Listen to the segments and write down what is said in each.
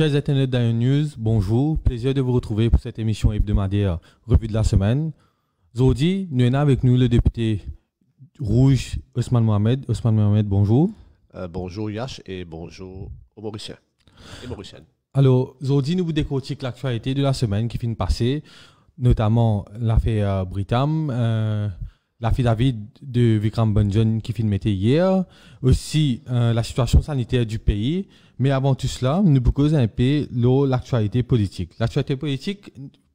Chers internautes d'Ion News, bonjour. Plaisir de vous retrouver pour cette émission hebdomadaire Revue de la semaine. Aujourd'hui, nous avons avec nous le député rouge Osman Mohamed. Osman Mohamed, bonjour. Euh, bonjour Yash et bonjour aux Mauriciens et Mauriciennes. Alors, Zordi, nous vous décortiquons l'actualité de la semaine qui finit de passer, notamment l'affaire euh, Britam, euh, l'affaire David de Vikram Banjan qui filmait de mettre hier, aussi euh, la situation sanitaire du pays, mais avant tout cela, nous proposons un peu l'actualité politique. L'actualité politique,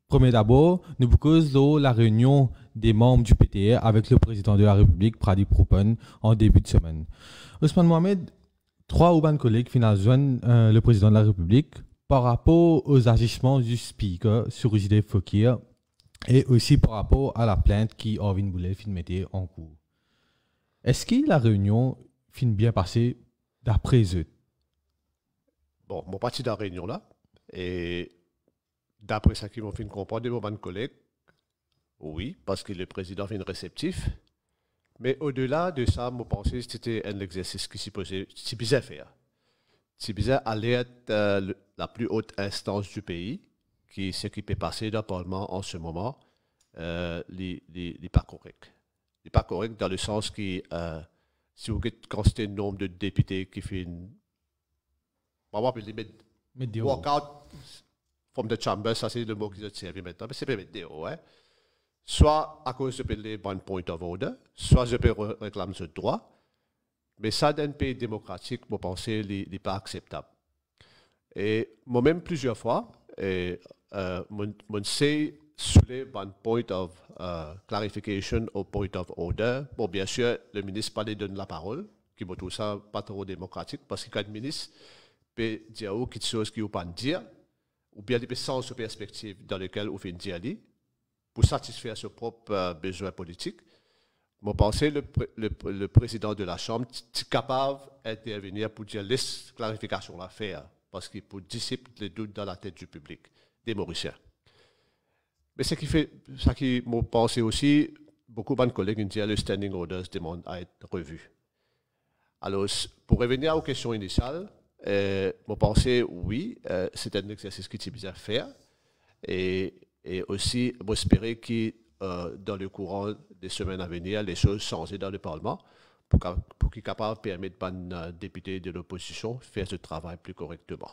premier d'abord, nous cause la réunion des membres du PTR e avec le président de la République, Pradip Rupan, en début de semaine. Ousmane Mohamed, trois ou collègues finissent euh, le président de la République par rapport aux agissements du speaker sur Jide Fokir et aussi par rapport à la plainte qui Orvin Boulet fin en cours. Est-ce que la réunion finit bien passée d'après eux bon, mon parti de la réunion là, et d'après ça qu'ils m'ont fait comprendre de mon collègue, oui, parce que le président vient réceptif, mais au-delà de ça, mon pensée, c'était un exercice qui s'y posait, c'est bizarre faire. C'est bizarre aller être euh, la plus haute instance du pays, qui ce qui peut passer dans le Parlement en ce moment, euh, les, pas correct. Les pas correct dans le sens que euh, si vous constatez le nombre de députés qui font je me dit, walk out from the chamber, ça c'est le mot qui se servi maintenant, mais c'est pas vidéo, hein. Soit à cause de les one point of order, soit je peux réclamer ce droit, mais ça d'un pays démocratique, je pense, n'est pas acceptable. Et moi-même, plusieurs fois, et, euh, mon, mon c'est sur les bon point of euh, clarification au point of order. Bon, bien sûr, le ministre parlait donne la parole, qui me trouve ça pas trop démocratique, parce que quand le ministre peut dire quelque chose qu'il ne peut pas dire, ou bien il sens ou perspective dans laquelle on fait dire pour satisfaire ses propres euh, besoins politiques. Je pense que le, président de la Chambre est capable d'intervenir pour dire les clarification à faire, parce qu'il peut dissiper les doutes dans la tête du public, des Mauriciens. Mais ce qui fait, ça qui m'a pensé aussi, beaucoup de collègues ont que le standing orders demande à être revu. Alors, pour revenir aux questions initiales, euh, mon pensée, oui, euh, c'est un exercice qui est bien faire. Et, et aussi, espérer que euh, dans le courant des semaines à venir, les choses changent dans le Parlement pour, pour qu'il capable de permettre aux euh, députés de l'opposition de faire ce travail plus correctement.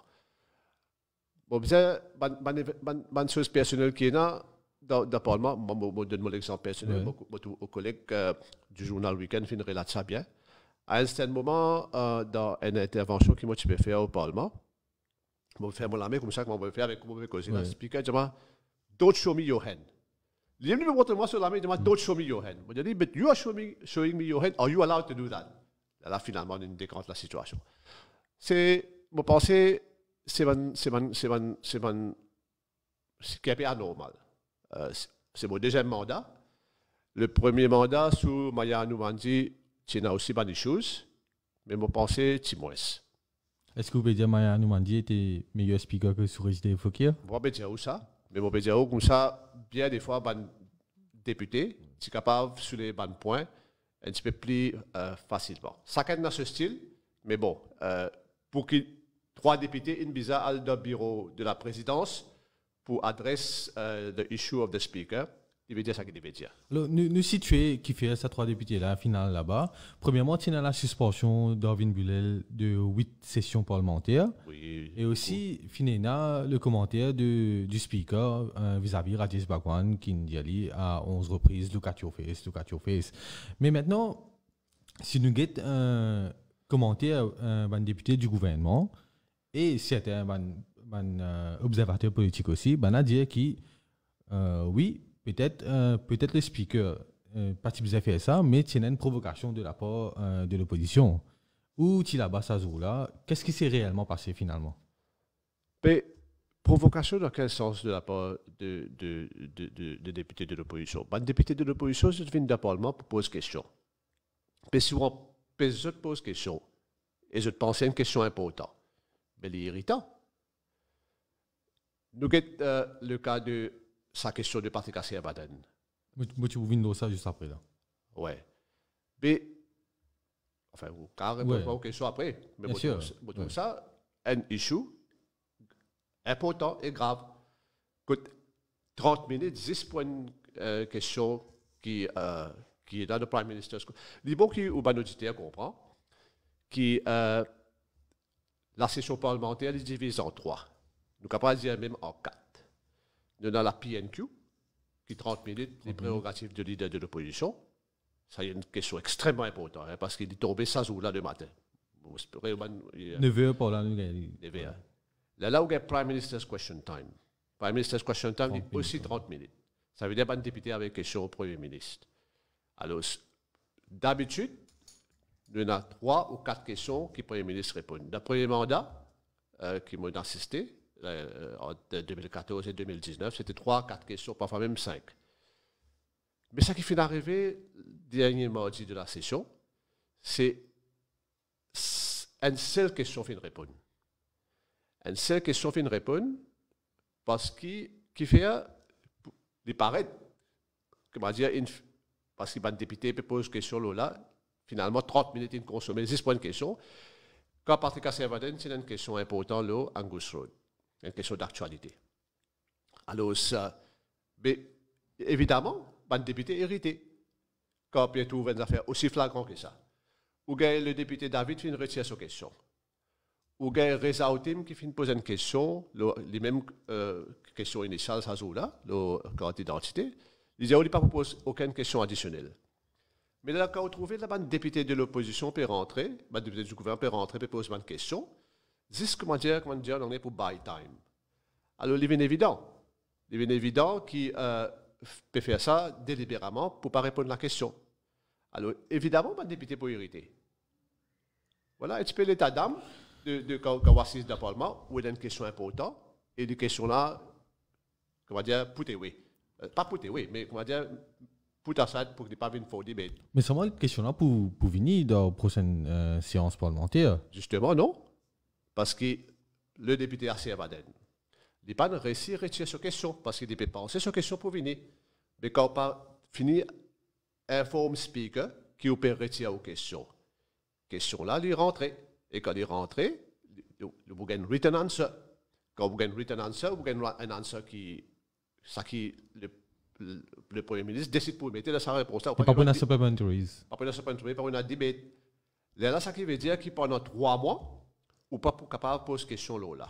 Bon, une chose personnelle qui est là, dans, le Parlement, je donne mon exemple personnel, aux collègues euh, du journal Weekend, fin relate ça bien à un certain moment, euh, dans une intervention qui moi, je vais faire au Parlement, je me faire la main, comme ça, comme moi va faire avec mon cousin, le speaker, je don't show me your hand. Il est venu me montrer moi sur l'armée, il dit, don't show me your hand. Je lui but you are showing, showing me your hand, are you allowed to do that? Là, finalement, on décante la situation. C'est, mon pensée, c'est un, c'est mon, c'est mon, c'est anormal. Euh, c'est mon deuxième mandat. Le premier mandat sous Maya Noumandi, tu n'as aussi pas des choses, mais mon pensée, c'est moins. Est-ce que vous pouvez dire, Maya Noumandi était meilleur speaker que Souris Fokir Moi, je peux dire ça. Mais je peux dire comme ça, bien des fois, ban député, tu es capable sur les bons points un petit peu plus facilement. Euh, facilement. Chacun dans ce style, mais bon, euh, pour que trois députés, une bizarre dans le bureau de la présidence pour adresser uh, the issue of the speaker nous, nous situer qui fait ces trois députés là, finalement là-bas. Premièrement, il y la suspension d'Orvin Bulel de huit sessions parlementaires. et aussi, finena le commentaire du speaker euh, vis-à-vis Radis Bagwan qui nous dit à 11 reprises le at face, face. Mais maintenant, si nous guettons un commentaire d'un député du gouvernement et certains un, euh, observateur politique aussi, ben a qui, euh, oui, peut-être euh, peut-être le speaker euh, ça mais il y une provocation de la part euh, de l'opposition ou il la bas à là qu'est-ce qui s'est réellement passé finalement mais, provocation dans quel sens de la part de, de, de, de, de députés de l'opposition Les bah, député de l'opposition je viens d'apparemment pour poser question mais souvent je pose question et je pense à une question importante mais il est irritant nous le cas de sa question de Patrick cassé à Baden. Mais tu vous ça juste après, là. Ouais. Mais, enfin, vous carrément ouais. pas aux questions après. Mais Bien sûr. Vous ça un issue important et grave. 30 minutes, 10 points de euh, question qui, euh, qui est dans le Prime Minister's Les mots qui, ou auditeur comprend, qui, euh, la session parlementaire est divisée en trois. Nous ne pouvons pas dire même en quatre de dans la PNQ, qui 30 minutes les mhm. prérogatives de leader de l'opposition. Ça, c'est une question extrêmement importante, hein, parce qu'il est tombé ça jour là le matin. 9h pour la Neveu. Là, là où il y Prime Minister's Question Time. Prime Minister's Question Time, est aussi 30 hein. minutes. Ça veut dire pas de député avec question au Premier ministre. Alors, d'habitude, il y a trois ou quatre questions qui le Premier ministre répond. Le premier mandat, euh, qui m'a assisté, euh, euh, entre 2014 et 2019. C'était trois, quatre questions, parfois même cinq. Mais ce qui finit d'arriver, dernier mardi de la session, c'est une seule question qui répond. Une seule question qui répond, parce qu'il qui fait, il paraît, comment dire, une, parce qu'il va député peut poser une question là, finalement 30 minutes il consomme, 10 points de question. Quand Patrick y c'est une question importante là, Angus Road une question d'actualité. Alors, ça, évidemment, un député hérité, quand il tout, une affaire aussi flagrant que ça. Ou bien le député David finit retirer sa question. Ou bien Reza Otim qui de poser une question, les mêmes euh, questions initiales, ça là, le carte d'identité. Il ne propose aucune question additionnelle. Mais là, quand on trouve la bande député de l'opposition peut rentrer, bah, le député du gouvernement peut rentrer, peut poser une question dire, comment dire, on est pour buy time. Alors, il est évident. Il est évident qu'il euh, peut faire ça délibérément pour ne pas répondre à la question. Alors, évidemment, pas député pour irriter. Voilà un petit peu l'état d'âme de, de, de, le Parlement, où il y a une question importante, et des questions là, comment dire, pouté oui. Euh, pas pouté oui, mais comment dire, pour ça, pour ne pas venir pour mais Mais moi, une question là pour, pour venir dans la prochaine euh, séance parlementaire. Justement, non? parce que le député a à Baden, il n'a pas réussi à retirer cette question, parce qu'il peut penser cette question pour venir. Mais quand on parle, fini, informe speaker qui peut retirer aux questions. Question là, il rentré Et quand il rentrée, vous avez une réponse answer. Quand vous avez une réponse answer, vous avez une answer qui, ça qui le, Premier ministre décide pour mettre dans sa réponse. Pas pour une supplementary. Pas pour une supplementary, pas pour une debate. Là, ça qui veut dire que pendant trois mois, ou pas capable de poser question là.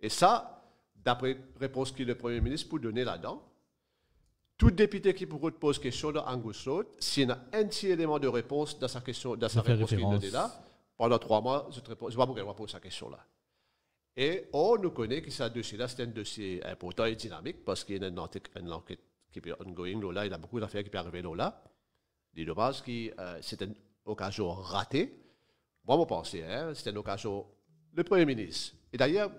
Et ça, d'après la réponse que le Premier ministre peut donner là-dedans, tout député qui pourrait poser question dans Angus Road, s'il a un petit élément de réponse dans sa question, dans sa réponse qu'il donne là, pendant trois mois, je ne vais pas pouvoir poser sa question là. Et on nous connaît que ce dossier-là, c'est un dossier important et dynamique parce qu'il y a une enquête, qui est ongoing là, il y a beaucoup d'affaires qui peuvent arriver là. Les dommages, qui, que euh, c'est une occasion ratée moi, mon pensée, hein, c'était une occasion. Le Premier ministre, et d'ailleurs,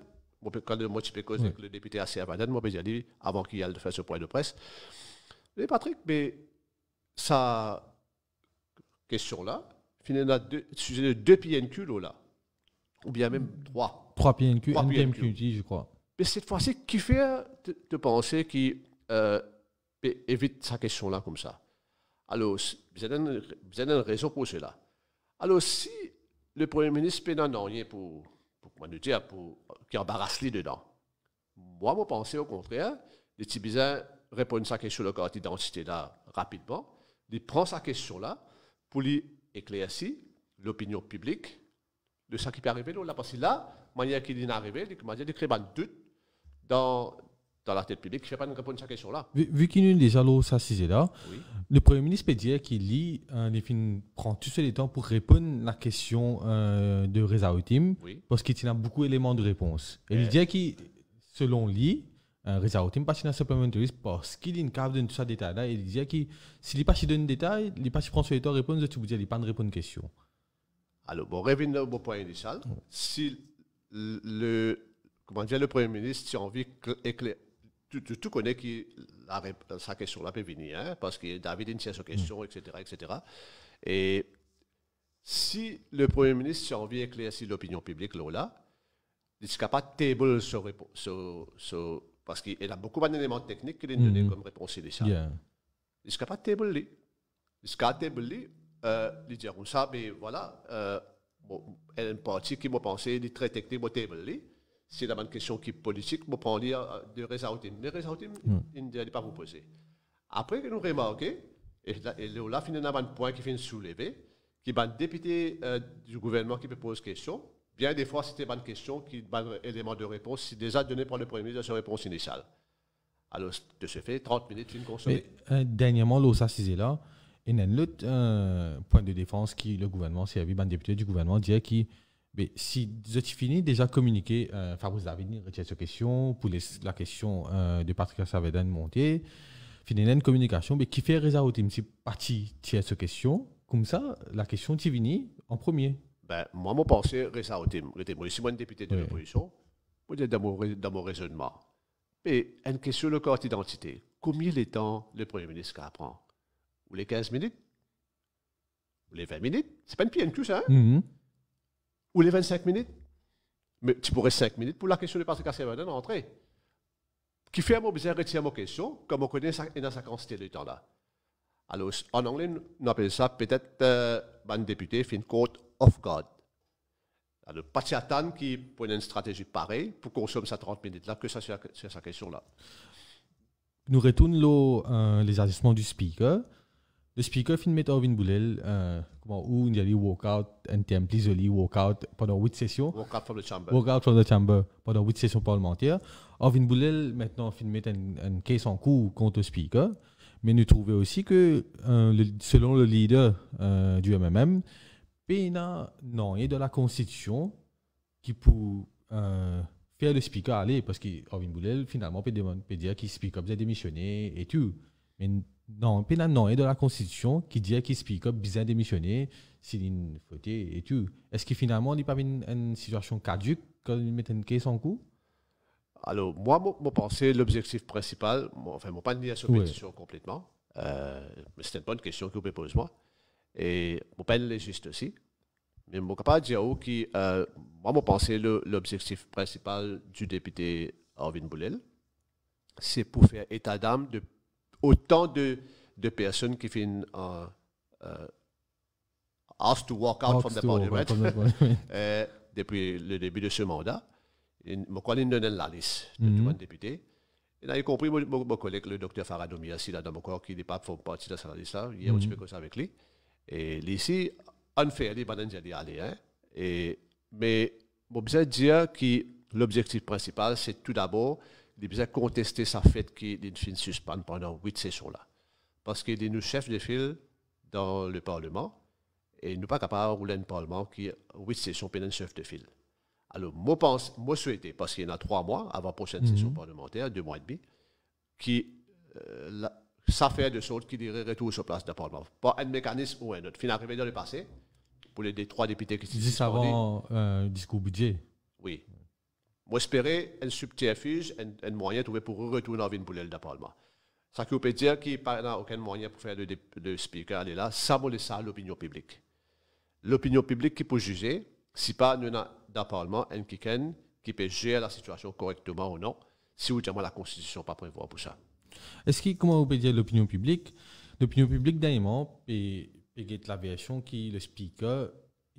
quand moi, je avec le député assez Avanen, moi, ben, j'ai dit, avant qu'il de faire ce point de presse, mais Patrick, mais sa question-là, finalement, deux, sujet de deux PNQ, là, ou bien même trois. Trois PNQ, trois PNQ, PNQ je crois. Mais cette fois-ci, qui fait hein, de, penser qui euh, évite sa question-là comme ça Alors, vous avez une raison pour cela. Alors, si le premier ministre peut non, rien pour, pour dire, pour, qui embarrasse les dedans. Moi, je pensée, au contraire, les Tibisans répondent à sa question de d'identité-là, rapidement. Ils prennent sa question-là pour lui éclaircir l'opinion publique de ce qui peut arriver là. Parce que là, manière qu'il est arrivé, il y a des doute dans dans la tête publique. Je ne sais pas nous répondre à cette question-là. Vu, qu'il y a déjà l'eau, ça, c'est là. Le Premier ministre peut dire qu'il lit, euh, il prend tout seul le temps pour répondre à la question euh, de Reza Otim, parce qu'il y a beaucoup d'éléments de réponse. Et, il eh. dit qu'il, selon lui, euh, Reza Outim pas dans supplémentariste parce qu'il a une cave de tout ça détail-là. Il dit qu'il, s'il n'est pas si donne détail, il n'est pas si prend sur le temps de répondre, tu vous dis pas de répondre à une question. Alors, bon, revenons au point initial. Si le, comment dire, le Premier ministre, si on veut tu, tu, connais qui, la, sa question l'a peut venir, hein, parce que David une sa question, etc., etc. Et si le Premier ministre a envie d'éclaircir l'opinion publique, là, il il n'est pas table sur, sur, sur, parce qu'il a beaucoup d'éléments techniques qu'il a donné mhm. comme réponse initiale. Yeah. Il a pas de table. Il a pas table. Euh, il dit, ça, ah, mais voilà, euh, bon, il y a une partie qui m'a pensé, il est très technique, il table c'est la bonne question qui est politique pour prendre euh, de résortir. Mais résortir, mm. il n'est pas vous poser. Après que nous remarquons, et là, il y a un point qui vient soulever, qui est un député euh, du gouvernement qui peut poser question. Bien des fois, c'était une question qui est un élément de réponse, déjà donné par le Premier ministre à sa réponse initiale. Alors, de ce fait, 30 minutes, une consommée. Mais, euh, dernièrement, l'OSA là, il y a un autre point de défense qui le gouvernement, c'est un député du gouvernement, dit qu'il mais si je fini déjà communiqué, euh, Fabrice Davini, cette question, pour la question euh, de Patrick Savedan monter fini une communication, mais qui fait résoudre au team si parti tient cette question, comme ça, la question est finie en premier. Ben, moi, mon pensée, résoudre. au team. Je suis député de la l'opposition, Je dans dans mon raisonnement. Mais une question le corps d'identité. Combien de temps le Premier ministre prend Ou les 15 minutes Ou les 20 minutes C'est pas une PNQ, ça hein? Mhm. Ou les 25 minutes Mais tu pourrais 5 minutes pour la question de Patrick Assemblée rentrer. Qui fait un mot bizarre retient ma question, comme on connaît dans sa quantité de temps-là. Alors, en anglais, on appelle ça peut-être, un euh, député fait une court off God. Alors, Patiatan qui prend une stratégie pareille pour consommer sa 30 minutes-là, que ça, sur sa question-là. Nous retournons euh, les arguments du speaker. Le speaker fin met Orvin Boulel, euh, comment, où il y a eu out », un joli, « walk out » pendant 8 sessions. out from the chamber. out from the chamber pendant 8 sessions parlementaires. Orvin Boulel, maintenant, fin met un, case en cours contre speaker. Mais nous trouvons aussi que, euh, selon le leader euh, du MMM, Pena, non, il y a de la constitution qui pour faire le speaker aller, parce qu'Orvin Boulel, finalement, peut, peut dire qu'il speak up, a démissionné et tout. Mais non, non, et de la Constitution qui dit qu'il speak up, bien démissionner, s'il faut et tout. Est-ce que finalement, il n'y a pas une, une situation caduque quand il met une caisse en coup Alors, moi, mon pensée, l'objectif principal, enfin, je pas mis à complètement, euh, mais une bonne question que vous posez moi. Et je pas le juste aussi, mais je ne pas dire que euh, moi, je l'objectif principal du député Arvin Boulel, c'est pour faire état d'âme de autant de, personnes qui finissent en euh, euh asked to walk out from the parliament euh, depuis le début de ce mandat. Je crois qu'il donne la liste de tous les mhm. députés. Vous avez compris mon, mon, collègue, le docteur Faradomi, Miassi, là, dans mon corps, qui n'est pas font partie de cette liste-là. Il y a un petit mhm. peu de ça avec lui. Et ici, on fait aller, ben, j'allais aller. Hein? Et, mais, je veux dire que l'objectif principal, c'est tout d'abord il a contesté sa fait qu'il fin suspend pendant huit sessions là. Parce qu'il est nous chef de file dans le Parlement et nous pas capable de rouler un Parlement qui huit sessions pendant chef de file. Alors, moi, pense, moi souhaite parce qu'il y en a trois mois avant la prochaine mhm. session parlementaire, deux mois et demi, qui ça euh, de sorte qu'il dirait retour sur place de Parlement. Pas un mécanisme ou un autre. Fin arrivé dans le passé, pour les, trois députés qui se disent avant euh, discours budget. Oui espérer un subterfuge, un, un moyen trouvé pour retourner en ville pour le Parlement. Ça qui veut dire qu'il n'y a aucun moyen pour faire de le speaker aller là. Ça, c'est l'opinion publique. L'opinion publique qui peut juger si pas nous avons dans qui peut gérer la situation correctement ou non, si la Constitution pas prévoit pour ça. Est-ce que, comment vous pouvez dire l'opinion publique L'opinion publique, d'ailleurs, et, la l'aviation qui, le speaker,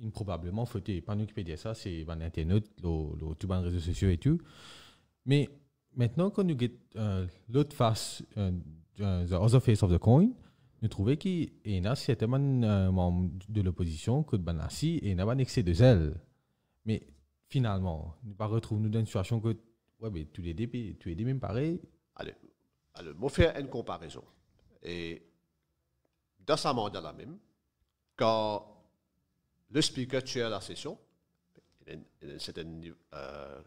improbablement fauté. Pas nous Wikipédia, ça, c'est ben, l'internet, Internet, les tout réseaux sociaux et tout. Mais maintenant, quand nous avons euh, l'autre face, euh, euh, the other face of the coin, nous trouvons qu'il y a certainement membre de l'opposition que sont ben, assis et n'a pas un excès de zèle. Mais finalement, nous pas retrouvons nous dans une situation que ouais, mais tous les débits, tous les débits même Allez, allez, vais faire une comparaison. Et dans sa à la même, quand le speaker chair la session. Il une, certaine. Euh,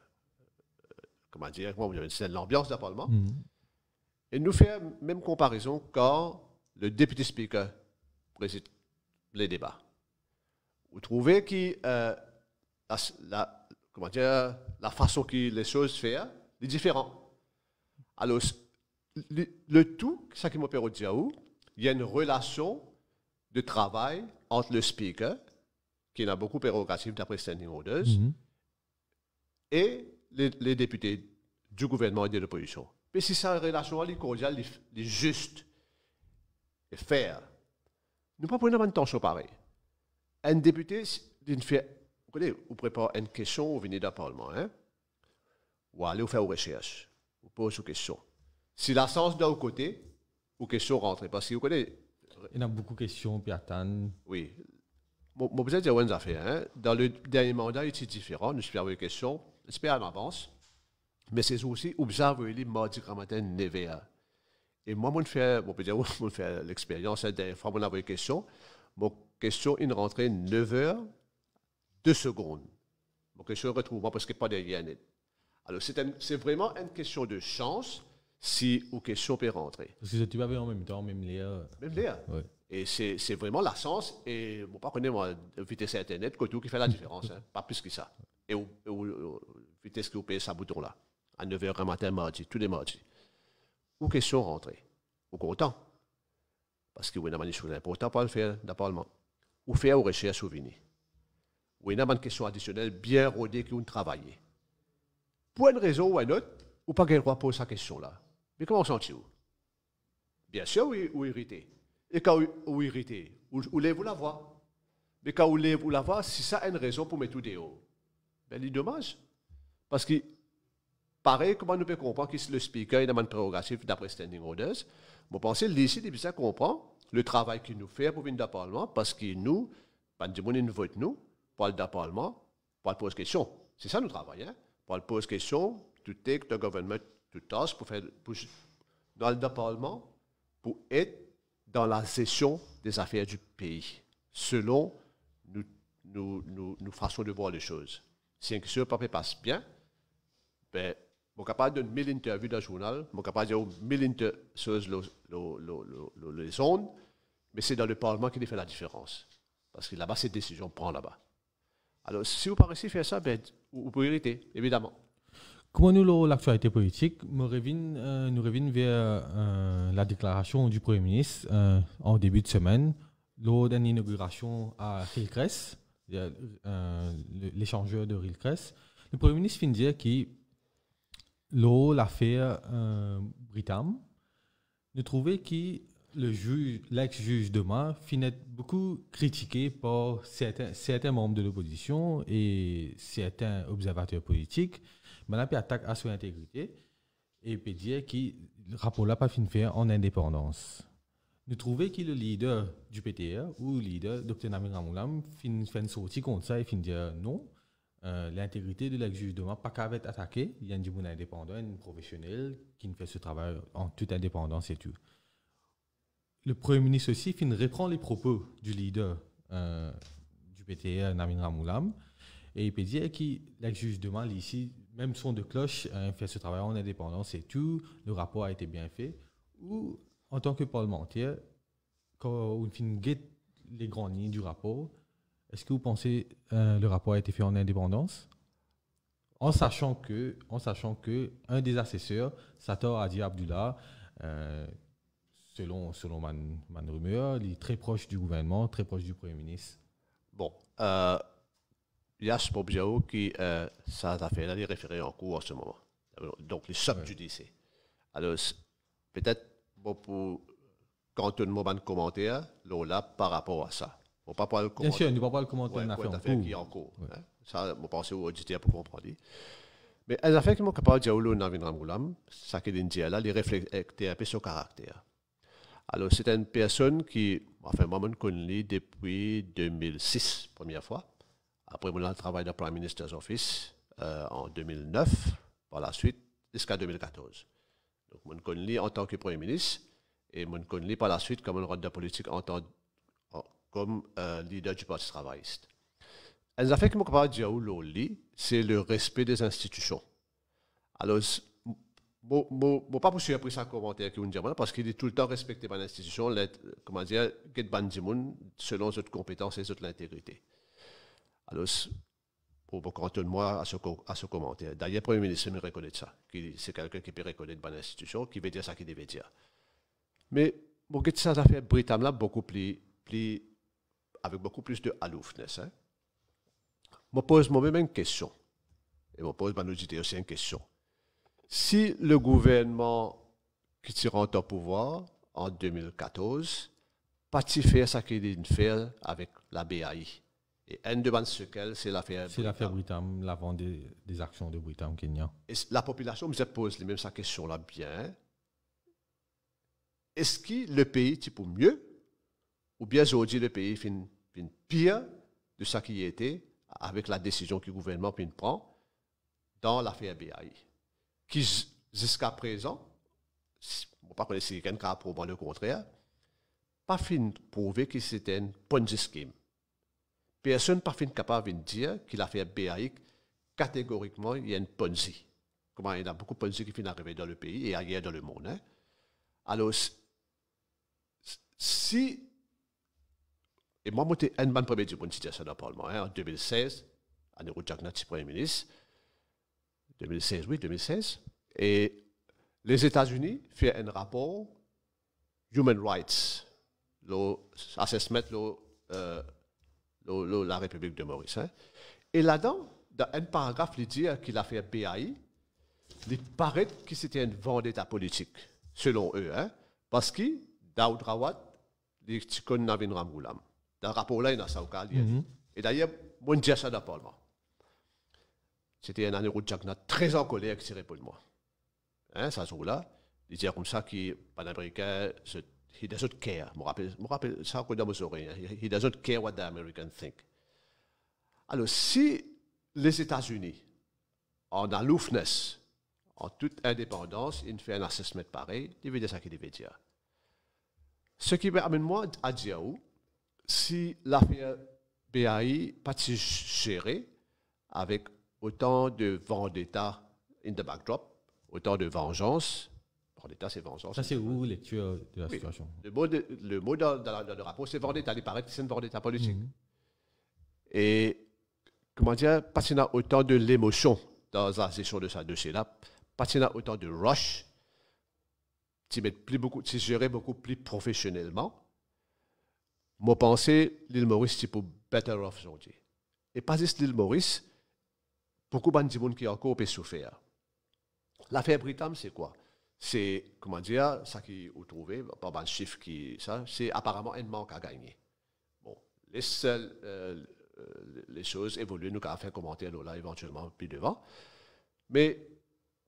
comment dire l'ambiance d'un parlement. Mm nous fait la même comparaison quand le député speaker préside les débats. Vous trouvez que euh, la, comment dire, la façon que les choses font hein, est différente. Alors, le, le, tout, ça qui m'opère au diaou, il y a une relation de travail entre le speaker qui a beaucoup prérogative d'après Standing Orders, mhm. et les, députés du gouvernement et de l'opposition. Mais si une relation est cordiale, est juste, et faire, nous ne pouvons pas prendre tension pareille. Un député, vous connaissez, vous préparez une question, vous venez d'un Parlement, hein? ou allez vous faire une recherche, vous posez une question. Si la est d'un côté, vous questions rentre. parce que vous connaissez, il y a beaucoup de questions, puis tan Oui, mon hein. Dans le dernier mandat, il était différent. Nous avons une question, j'espère en avance. Mais c'est aussi observer le mardi grand matin h Et moi, je fais, on peut l'expérience. La hein, dernière fois, on avait une question. Mon question, il rentrée 9 h 2 secondes. Mon question retrouve parce qu'il n'y a pas de lien Alors, c'est vraiment une question de chance si vos questions peut rentrer. Parce que tu vas en même temps, même Léa. Même Léa. Et c'est vraiment la sens et, bon, pas connaître vitesse Internet, que tout qui fait la différence, hein. pas plus que ça. Et, la vitesse que vous payez ce bouton-là, à 9h un matin, mardi, tous les mardis. Ou question rentrée, ou content. Parce que vous avez de choses importantes pour le faire d'apparemment où Ou faire aux recherches à souvenir. Ou il y a une question additionnelles bien rodées, qui vous travaillez. Pour une raison ou une autre, ou pas le droit poser question-là. Mais comment sentez-vous Bien sûr, vous ou irrité et quand vous irritez, vous la voix. Mais quand vous la voix, si ça a une raison pour mettre tout dehors, ben, c'est dommage. Parce que, pareil, comment nous peut comprendre que le speaker est dans une prérogative d'après Standing Orders, je pense que l'ici, ça comprend le travail qu'il nous fait pour venir dans le Parlement, parce que nous, quand ben, nous vote nous, pour le Parlement, pour poser question. C'est ça notre travail, hein? Pour le poser question, tout est que le gouvernement, tout tasse pour faire, pour, dans le Parlement, pour être dans la session des affaires du pays, selon nos façons de voir les choses. Si un papier passe bien, ben, ne suis capable de 1000 interviews dans le journal, je suis capable dire 1000 choses les ondes, mais c'est dans le Parlement qu'il fait la différence. Parce que là-bas, ces décisions prend là-bas. Alors, si vous paraissez faire ça, ben, vous pouvez hériter, évidemment. Comment l'actualité politique nous revine, euh, nous revient vers euh, la déclaration du Premier ministre euh, en début de semaine, lors d'une inauguration à Rilcres, l'échangeur de Rilcres. Le Premier ministre finit dire que l'affaire Britam, nous trouvait que le juge, l'ex-juge demain, finit beaucoup critiqué par certains, certains membres de l'opposition et certains observateurs politiques la il attaque à son intégrité et peut dire que le rapport n'a pas fini en indépendance. Nous trouvons que le leader du PTR ou le leader, Dr Namir Ramoulam, fait une sortie contre ça et fin dire non, euh, l'intégrité de lex jugement n'a pas été être attaquée. Il y a un indépendant, un professionnel qui fait ce travail en toute indépendance et tout. Le Premier ministre aussi fin reprend les propos du leader euh, du PTR, Namin Ramoulam, et il peut dire que lex jugement ici même son de cloche a hein, fait ce travail en indépendance et tout, le rapport a été bien fait, ou en tant que parlementaire, quand on finit les grandes lignes du rapport, est-ce que vous pensez euh, le rapport a été fait en indépendance en sachant que, en sachant que un des assesseurs, Sator Adi Abdullah, euh, selon, selon man, rumeur, il est très proche du gouvernement, très proche du Premier ministre. Bon, euh, Yaspo jaou qui, euh, ça a fait là, les référés en cours en ce moment. Donc, les socles ouais. du Alors, peut-être bon, pour quand tout le commentaire, hein, là, par rapport à ça. On pas le Bien sûr, on ne peut pas le commenter ouais, qui est en cours. Hein. Ça, je pense aux auditeurs pour comprendre. Mais les affaires qui m'ont capable de dire oh, là, Navin Ramgoulam, ça qui est là, les reflètent un peu son caractère. Alors, c'est une personne qui, enfin, moi, je connais depuis 2006, première fois. Après, moi, le travail de Prime Minister's Office euh, en 2009, par la suite, jusqu'à 2014. Donc, mon en tant que Premier ministre et mon connais par la suite comme un rôle de politique en tant comme euh, leader du Parti travailliste. Un affaire qui m'a c'est le respect des institutions. Alors, je ne pas suivre après ça commentaire qui parce qu'il est tout le temps respecté par l'institution, comment dire, selon ses compétences et ses l'intégrité pour beaucoup de moi à ce, à ce commentaire. D'ailleurs, le Premier ministre me reconnaît ça. C'est quelqu'un qui peut reconnaître bonne institution, qui veut dire ça qu'il devait dire. Mais, pour que ça, ça fait britannia beaucoup plus, plus, avec beaucoup plus de aloufness. Hein? Je me pose moi-même une question. Et je me pose, ben, nous aussi une question. Si le gouvernement qui tire en pouvoir en 2014, pas fait ce qu'il fait avec la BAI. Et ne demande ce qu'elle, c'est l'affaire C'est l'affaire Britam, la vente des, actions de Britam Kenya. la population me pose les mêmes questions-là bien. Est-ce que le pays est pour mieux ou bien aujourd'hui le pays est pire de ce qui était avec la décision que le gouvernement prend dans l'affaire BAI Qui, jusqu'à présent, on ne pas connaître si quelqu'un a le contraire, pas fin prouver que c'était une bon scheme. Personne pas capable de dire qu'il a fait BAI, catégoriquement, il y a une Ponzi. Comment il y a beaucoup de Ponzi qui viennent arrivés dans le pays et ailleurs dans le monde. Hein. Alors, si. Et moi, j'étais un bon premier du de dans le Parlement. Hein, en 2016, à Jacques Premier ministre. 2016, oui, 2016. Et les États-Unis font un rapport Human Rights, l'assessment, le. Euh, la République de Maurice. Hein. Et là-dedans, dans un paragraphe, il dit hein, qu'il a fait BAI, il paraît que c'était une vendetta politique, selon eux, hein, parce que le Rawat, il connaît Navin Ramoulam. Dans le rapport là, il y a ça au cas. Mhm. Et d'ailleurs, moi, je dis ça dans le C'était un année où Jacques très en colère qui s'est répondu moi. Hein, ça se là. Il dit comme ça que les Panaméricains he doesn't care. ça Morape Sarkoda rien. he doesn't care what the Americans think. Alors, si les États-Unis, en aloofness, en toute indépendance, ils ne font un assessment pareil, ils veulent dire ça qu'ils veulent dire. Ce qui m'amène moi à dire si l'affaire BAI pas gérée avec autant de vendetta in the backdrop, autant de vengeance, état, c'est vengeance. Ça, c'est où les tueurs de la situation Le mot, dans, le rapport, c'est Vendetta, il paraît que c'est une Vendetta politique. Mhm. Et, comment dire, parce qu'il y a autant de l'émotion dans la session de ça dossier-là, parce qu'il y a autant de rush, tu plus beaucoup, gérais beaucoup plus professionnellement. Moi, pensée, l'île Maurice, c'est pour better off aujourd'hui. Et pas juste l'île Maurice, beaucoup de gens qui ont encore souffert. L'affaire Britam, c'est quoi c'est, comment dire, ça qui vous trouvez, pas mal de chiffres qui, ça, c'est apparemment un manque à gagner. Bon, les seules, euh, les choses évoluent, nous allons faire commenter là éventuellement plus devant. Mais,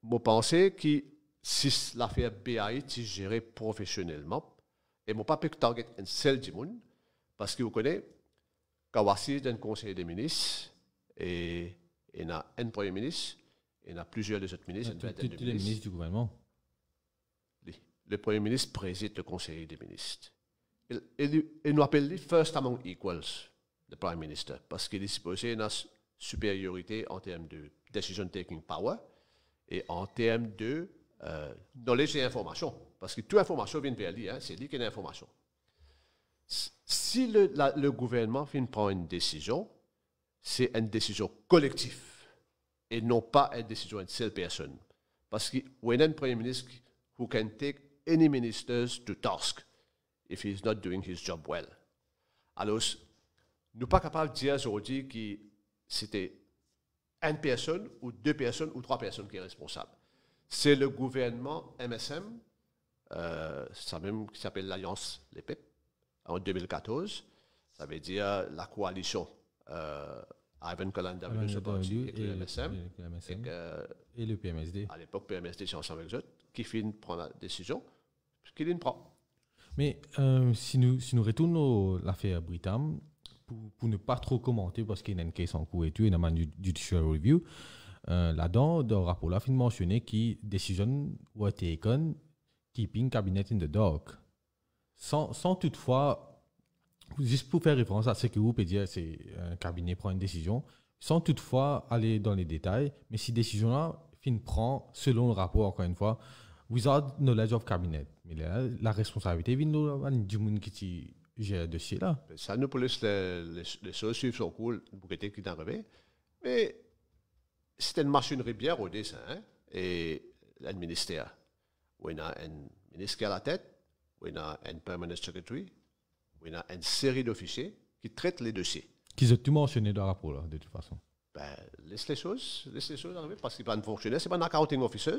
mon pensée qui, si l'affaire BAI est gérée professionnellement, et mon pas que target un seul du parce que vous connaissez, vous est un conseiller des ministres, et il y a un premier ministre, il y a plusieurs des autres ministres, une vingtaine ministres. du gouvernement le Premier ministre préside le Conseil des ministres. Il, nous appelle le First Among Equals, le premier ministre, parce qu'il est supposé une supériorité en termes de decision taking power et en termes de euh, knowledge et information. Parce que toute information vient vers lui, hein, c'est lui qui a l'information. Si le, gouvernement prend une décision, c'est une décision collective et non pas une décision d'une seule personne. Parce que when a premier ministre who can take any ministers to task if he's not doing his job well. Alors, nous ne pas capables de dire aujourd'hui que c'était une personne ou deux personnes ou trois personnes qui est responsable. C'est le gouvernement MSM, euh, ça même qui s'appelle l'Alliance Les en 2014. Ça veut dire la coalition euh, Ivan kolanda le et, le MSM, et, le PMSD. À l'époque, PMSD, c'est ensemble avec eux, qui finit prendre la décision une Mais euh, si nous, si nous retournons l'affaire Britam, pour, pour, ne pas trop commenter, parce qu'il y a une case en cours et tout, il y a une du review, euh, là-dedans, dans le rapport-là, il mentionné que décision were taken keeping cabinet in the dark. Sans, toutefois, juste pour faire référence à ce que vous pouvez dire, c'est un euh, cabinet prend une décision, sans toutefois aller dans les détails, mais si décision-là, fin prend, selon le rapport, encore une fois, without knowledge of cabinet. Mais la responsabilité vient hein, du monde qui gère le dossier là. Ça nous laisse les, les, choses suivre son cours, pour être qui Mais c'est une machinerie bien rodée ça. hein? et le ministère. On a un ministre à la tête, on a un permanent secretary, on a une série d'officiers qui traitent les dossiers. Qu'ils ont tout mentionné dans le rapport, là, de toute façon. Ben, laisse les choses, laisse les choses arriver, parce pas fonctionner. fonctionnaire, c'est pas un accounting officer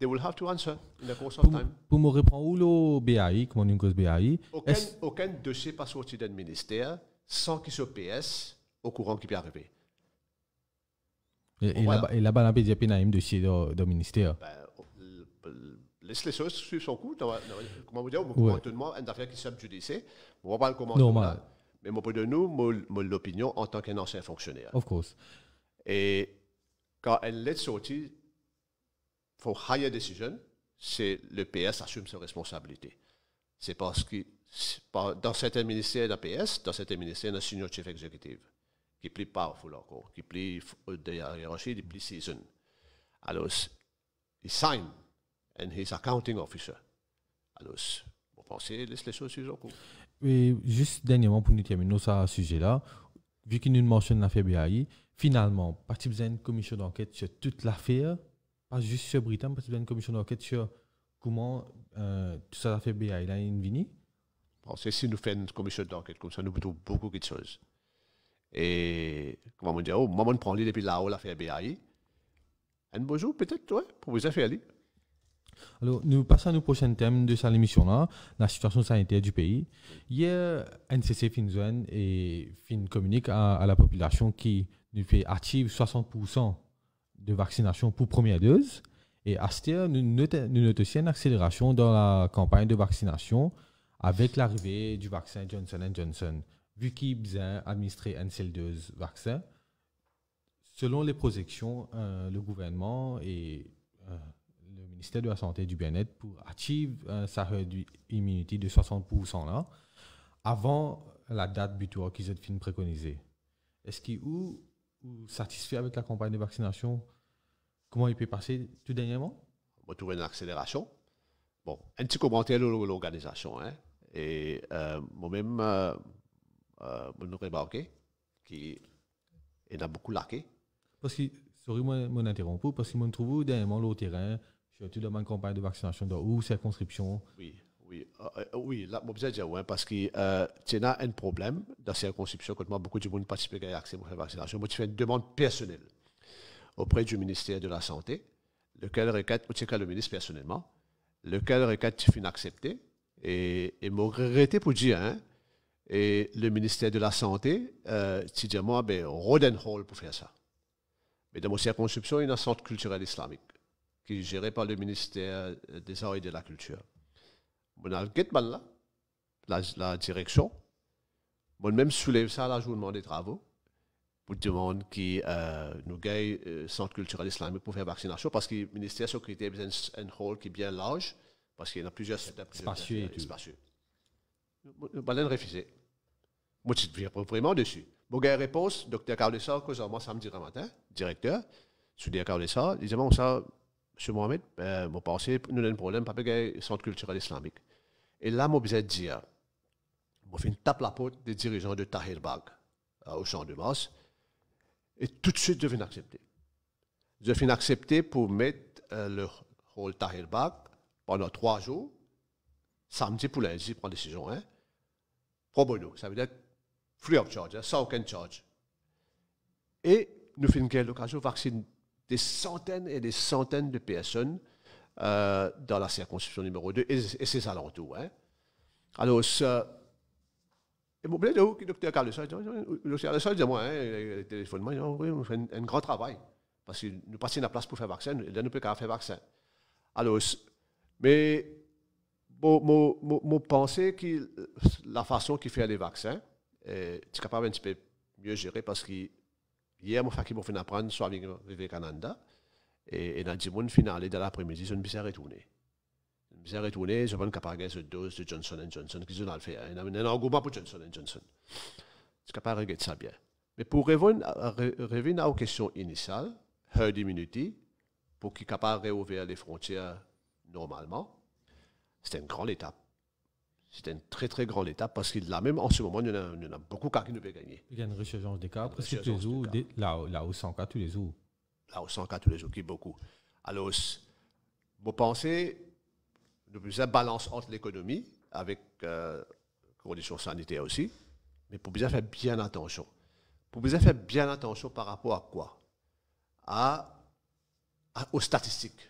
they will have to answer in the course of time. Pour me répondre, BAI, BAI aucun, dossier pas sorti d'un ministère sans qu'il soit PS au courant qui peut arriver. Et là-bas, il n'y a pas de dossier euh, du ministère. Ben, oh, laisse les choses suivre son cours. Comment vous dire, on tout le monde, un affaire qui s'est On va pas le commenter. Normal. Mais moi, de nous, l'opinion en tant qu'un ancien fonctionnaire. Of course. Et quand elle est sortie, for higher decision, c'est le PS assume ses responsabilités. C'est parce que dans certains ministères PS, dans certains ministères, y a un senior chief exécutif qui est plus powerful encore, qui est plus de hiérarchie, qui est plus seasoned. Alors, il signe, and est accounting officer. Alors, vous pensez, laisse les choses sur le juste dernièrement, pour nous terminer sur ce sujet-là, vu qu'il nous mentionne l'affaire BAI, finalement, partie besoin une commission d'enquête sur toute l'affaire pas juste sur Britain, parce qu'il y a une commission d'enquête sur comment euh, tout ça a fait BI. Il a une Bon, c'est si nous faisons une commission d'enquête comme ça, nous trouvons beaucoup de choses. Et comment on dit, oh, je prend les depuis là-haut l'affaire BAI, Un bonjour, peut-être, ouais, pour vous affaires. Alors, nous passons au prochain thème de cette émission-là, la situation sanitaire du pays. Hier, NCC Finzone et Fin communique à, la population qui nous fait active 60% de vaccination pour première dose. Et Aster, nous, notons une accélération dans la campagne de vaccination avec l'arrivée du vaccin Johnson Johnson. Vu qu'ils ont administré un seul dose vaccin, selon les projections, euh, le gouvernement et euh, le ministère de la Santé et du Bien-être pour atteindre euh, sa herd immunity de 60% là, avant la date butoir qu'ils ont préconisée. Est-ce a satisfait avec la campagne de vaccination Comment il peut passer tout dernièrement On trouver une accélération. Bon, un petit commentaire de l'organisation. Hein? Et euh, moi-même, euh, euh, me remarqué qu'il a beaucoup laqué. Parce que, sorry, moi, m'interromps parce que je trouve dernièrement le terrain, surtout dans ma campagne de vaccination, dans ou circonscription. Oui. Oui, ah, euh, euh, oui là, je vais dire, parce que y euh, a un problème dans la circonscription quand moi, beaucoup de monde pas à l'accès à la vaccination. Moi, tu fais une demande personnelle auprès du ministère de la Santé, lequel requête, ou tu le ministre personnellement, lequel requête tu finis accepté. Et, et regrette pour dire, hein, et le ministère de la Santé, euh, tu dis, moi, ben, hall pour faire ça. Mais dans ma circonscription, il y a un centre culturel islamique qui est géré par le ministère des Arts et de la Culture. Mon al là, la, direction. Mon même soulève ça à l'ajoutement des travaux. Pour demander qui euh, nous gagne le euh, centre culturel islamique pour faire vaccination parce que le ministère de la sécurité a besoin d'un hall qui est bien large parce qu'il y en a plusieurs. Spacieux. Spacieux. Baleine refusé. Moi, je viens vraiment dessus. Mon gars réponse, docteur ça. Moi, samedi matin, directeur, soudain Carlessard, il disait Bon, ça, M. Mohamed, euh, mon pensée, nous avons un problème, pas le centre culturel islamique. Et là, hein, je vais dire, je vais taper la porte des dirigeants de Tahir Bag euh, au champ de masse Et tout de suite, je viens accepter. Je viens accepter pour mettre euh, le rôle Tahir Bag pendant trois jours, samedi pour lundi, prendre décision. Hein? Pro bono, ça veut dire free of charge, hein, sans aucun charge. Et nous faisons l'occasion de vacciner des centaines et des centaines de personnes euh, dans la circonscription numéro 2 et, c'est ses alentours. Hein. Alors, ça, et mon blé, le docteur le docteur sol disait, moi, hein, téléphonement, oh, oui, on fait un, grand travail. Parce que nous passons la place pour faire vaccin, il là, nous qu'à faire vaccin. Alors, mais, mon, mon, mon, mon que la façon qu'il fait les vaccins, c'est euh, capable un petit peu mieux gérer parce que hier, mon frère qui m'a fait apprendre, soit avec Canada, et dans le final, dans l'après-midi, je me suis retourné. Je me retourné, je pense qu'à cette dose de Johnson Johnson, qu'ils ont vais pas fait. Il y a pas pour Johnson Johnson. Je suis capable de ça bien. Mais pour revenir à la question initiale, herd immunity, pour qu'il soit capable de réouvrir les frontières normalement, c'est une grande étape. C'est une très, très grande étape parce que a même, en ce moment, il y en a, il y en beaucoup qui nous peuvent gagner. Il y a une resurgence des cas presque tous les jours, là, là où 100 cas tous les jours. Là, la cas tous les jours, qui beaucoup. Alors, vous pensez, nous faisons balance entre l'économie avec euh, conditions sanitaires aussi, mais pour bien faire bien attention. Pour bien faire bien attention par rapport à quoi à, Aux statistiques.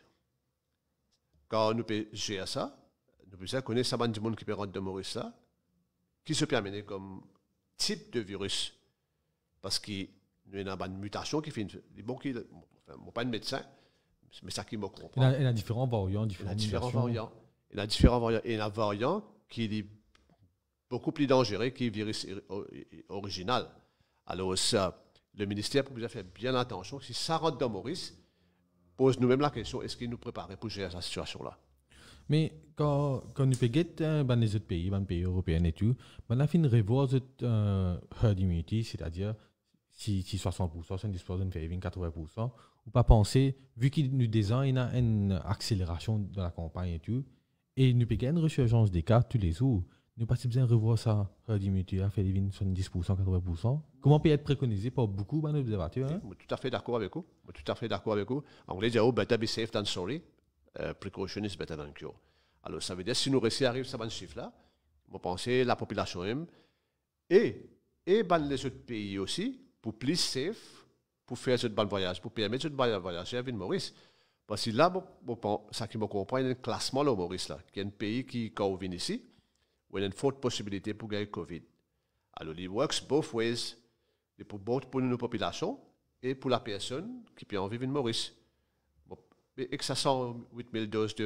Quand nous peut gérer ça, nous pouvons connaître ça du monde qui peut rentrer de Maurice qui se permet comme type de virus, parce qu'il y a une mutation qui fait, une... qui, pas de médecin, mais ça qui me comprend. Il y a, différents variants, différents, différents variants. Il y a différents variants. Il y a un variant qui est beaucoup plus dangereux que le virus original. Alors, ça, le ministère a faire bien attention. Si ça rentre dans Maurice, pose nous même la question est-ce qu'il nous préparent pour gérer cette situation-là mais quand, quand nous pégons dans hein, ben, les autres pays, ben, pays européens et tout, on ben, a fait une revoir cette euh, herd c'est-à-dire si, si 60%, 70%, 80%, ou pas penser, vu qu'il nous descend il y a une accélération de la campagne et tout, et nous avons une resurgence des cas tous les jours. Nous pas besoin de revoir ça, diminuer, faire 70%, 80%. Comment peut être préconisé par beaucoup d'observateurs hein? Tout à fait d'accord avec vous. Je suis Tout à fait d'accord avec vous. En anglais, dire, oh, better be safe than sorry. Uh, precaution is better than cure. Alors, ça veut dire, si nous réussissons à arriver à ce chiffre-là, vous pensez la population aime, et, et ben, les autres pays aussi, pour plus safe, pour faire ce bon voyage, pour permettre ce bon voyage à ville Maurice. Parce que là, ça qui me comprend, il y a un classement de Maurice, là, qui est un pays qui, quand on vient ici, où il y a une forte possibilité pour gagner COVID. Alors, il works both ways, et pour, pour nos populations et pour la personne qui vient en vivre une Maurice. Et que ça sent 8000 doses de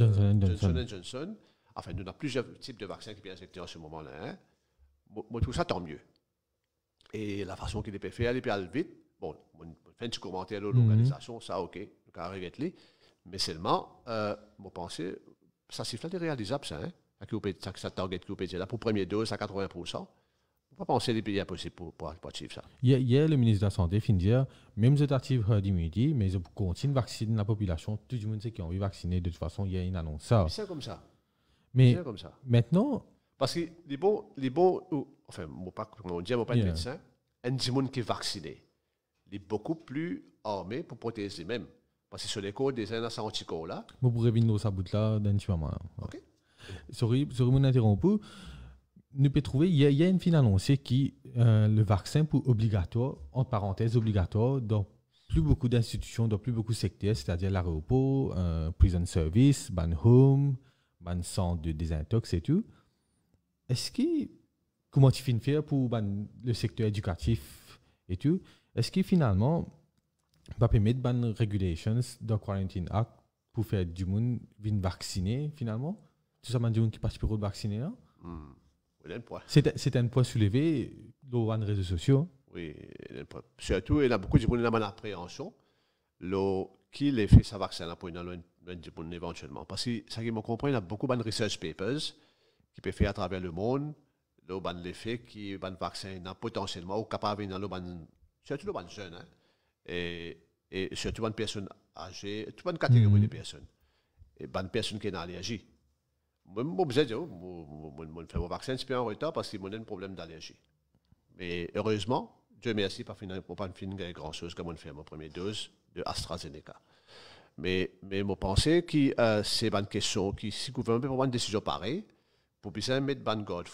euh, Johnson, Johnson Enfin, nous avons plusieurs types de vaccins qui sont injectés en ce moment-là. Hein. Moi, tout ça, tant mieux. Et la façon qu'il est fait, aller puis aller vite. Bon, on fait un petit commentaire de mhm. l'organisation, ça, OK, le là Mais seulement, euh, pense que ça siffle fait réalisable, ça, hein? Ça, ça target qui là pour premier dose à 80 pas penser les pays impossibles pour, pour, pour ça. Hier, a le ministre de la Santé finit de dire même si actif immunity, mais ils continue de vacciner la population. Tout le monde sait qu'ils ont envie de vacciner. De toute façon, il y a une annonce. Ça. C'est comme ça. Mais maintenant, parce que les bons... les beaux enfin, mon pas, mon Dieu, pas yeah. médecin, un gens qui est vacciné, il est beaucoup plus armé pour protéger lui-même. Parce que sur les cours des années anticorps là. Vous revenir venir sa bout là, d'un moment. Ok. Sorry, sorry, mon interrompu. Nous trouver, il y, a une fin annoncée qui, euh, le vaccin pour obligatoire, entre parenthèses, obligatoire, dans plus beaucoup d'institutions, dans plus beaucoup de secteurs, c'est-à-dire l'aéroport, euh, prison service, ban home, ban centre de désintox et tout est-ce que, comment tu finis faire pour ben, le secteur éducatif et tout, est-ce que finalement, va permettre ban régulations dans Quarantine Act pour faire du monde venir vacciner finalement Tout ça, du monde qui participe au vacciné Hein? Mm. C'est un point soulevé dans les réseaux sociaux. Oui, surtout, il y a beaucoup de monde qui ont appréhension qui les fait sa vaccin pour une éventuellement. Parce que, ça que je comprends, il y a beaucoup de research papers qui peut faire à travers le monde, le ben, l'effet qui ban vaccin potentiellement ou capable dans le ban surtout le ben, jeune hein, et, et surtout une personne âgée, toute une catégorie mm-hmm. de personnes. Et ban personne qui est allergie. Moi je dis oh, moi faire mon vaccin c'est en retard parce qu'il a un problème d'allergie. Mais heureusement, Dieu merci pas pour pas finir grand chose comme on fait ma première dose de AstraZeneca. Mais mais mon que euh, c'est ben, une question qui si gouvernement prendre une décision pareille pour bien mettre ban garde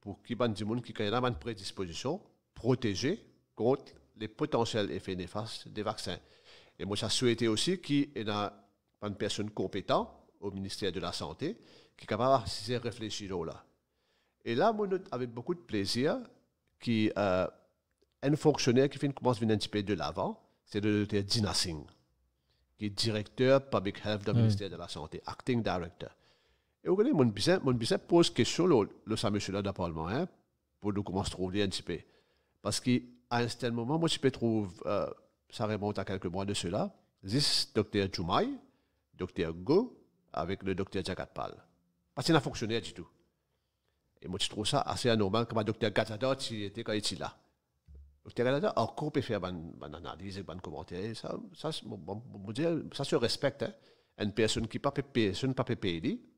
pour qu'il qui ont une prédisposition protégée contre les potentiels effets néfastes des vaccins. Et moi, ça souhaité aussi qu'il y ait une personne compétente au ministère de la Santé qui capable de réfléchir là. Et là, moi, avec beaucoup de plaisir, qui euh, un fonctionnaire qui fait, commence à venir un petit peu de l'avant, c'est le docteur Dina Singh, qui est directeur Public Health du ministère de la Santé, acting director. Et vous voyez, mon bicep, pose question le, le samedi là d'apparemment, pour nous commencer à trouver un petit peu. Parce qu'à un certain moment, moi, je peux trouver, ça remonte à quelques mois de cela, le docteur Jumai, docteur Go, avec le docteur Jagatpal. Parce qu'il n'a fonctionné du tout. Et moi, je trouve ça assez anormal, que le docteur Gazada. était quand il était là. Le docteur a encore, peut faire une analyse, un commentaire, ça, se respecte, Une personne qui ne peut pas payer,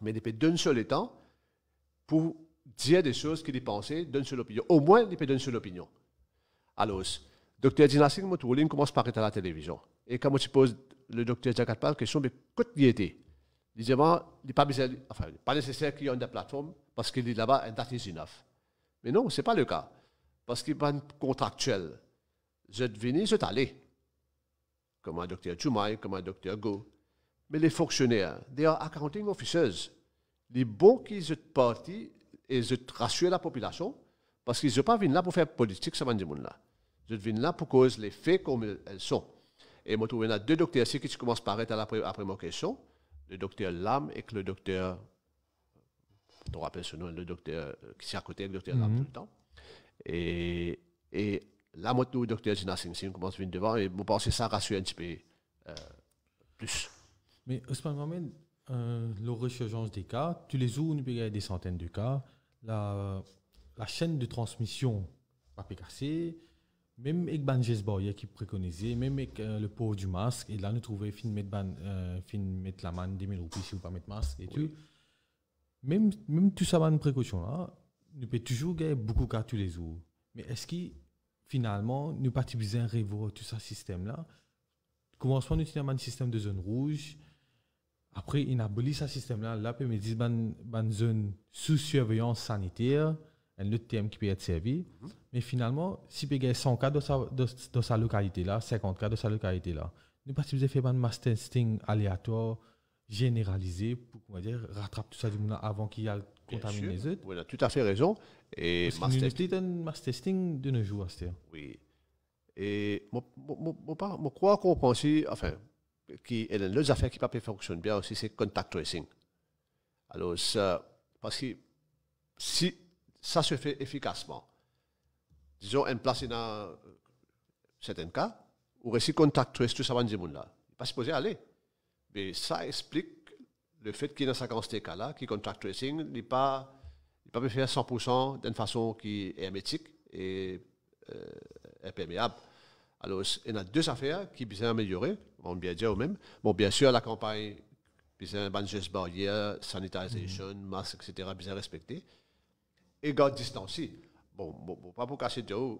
mais d'épée d'un seul temps pour dire des choses qui pensées d'une seule opinion, au moins donner d'une seule opinion. Alors, docteur Dinassine, moi, commence par être à la télévision. Et quand je pose le docteur Jagatpal la question, mais qu'est-ce qu'il était Il il n'est pas, nécessaire qu'il y ait une plateforme parce qu'il est là-bas, un that is enough. Mais non, ce n'est pas le cas. Parce qu'il n'y a pas de contractuel. Je suis venu, je suis allé. Comme un docteur Chumai, comme un docteur Go mais les fonctionnaires, they are accounting officers. Les bons qui sont partis, et ont rassuré la population parce qu'ils ne sont pas venus là pour faire politique, ça va dire là. Ils sont venus là pour cause les faits comme elles sont. Et moi, a deux docteurs ici qui commencent à paraître après, après ma question, le docteur Lam et le docteur, on rappelle ce nom, le docteur euh, qui est à côté, le docteur Lam mhm. tout le temps. Et, et là, moi, le docteur Gina Singh Singh commence à venir devant et je pense que ça rassure un petit peu euh, plus. Mais Ousmane Mohamed, euh, le resurgence des cas, tu les jours, nous gagner des centaines de cas. La, la chaîne de transmission va cassée. Même avec boyer qui préconisait, même avec euh, le port du masque, et là nous trouvons fin mettre, ban, euh, fin mettre la main 000 roupies si vous pas mettre masque et tout. Même, même tout ça, une précaution là, nous peut toujours gagner beaucoup de cas tous les jours. Mais est-ce que finalement, nous utiliser à tout ce système là Commençons à utiliser un système de zone rouge après, ils abolissent ce système-là. Là, ils me disent ban, une zone sous surveillance sanitaire, un autre thème qui peut être servi. Mais finalement, si il y 100 cas dans sa, localité-là, 50 cas dans sa localité-là, nous pas si vous faire un mass testing aléatoire, généralisé, pour dire, rattraper tout ça du monde avant qu'il y ait contaminé les autres. Oui, tout à fait raison. Et un mass testing de nos jours, Oui. Et moi, je crois qu'on pense, enfin, qui l'autre une affaire qui pas fonctionne bien aussi, c'est contact tracing. Alors, parce que si ça se fait efficacement, disons, en place dans euh, certains cas, ou si contact trace tout ça va monde là, pas supposé aller. Mais ça explique le fait qu'il y ait dans ces cas-là, qui contact tracing n'est pas, il pas fait à 100% d'une façon qui est hermétique et euh, imperméable. Alors, il y a deux affaires qui sont améliorées, on bien dire au même. Bon, bien sûr, la campagne, puis un ban geste barrière, sanitisation, mm -hmm. masque, etc., de respecté. Et garde distance. Bon, bon, bon, pas pour cacher de haut.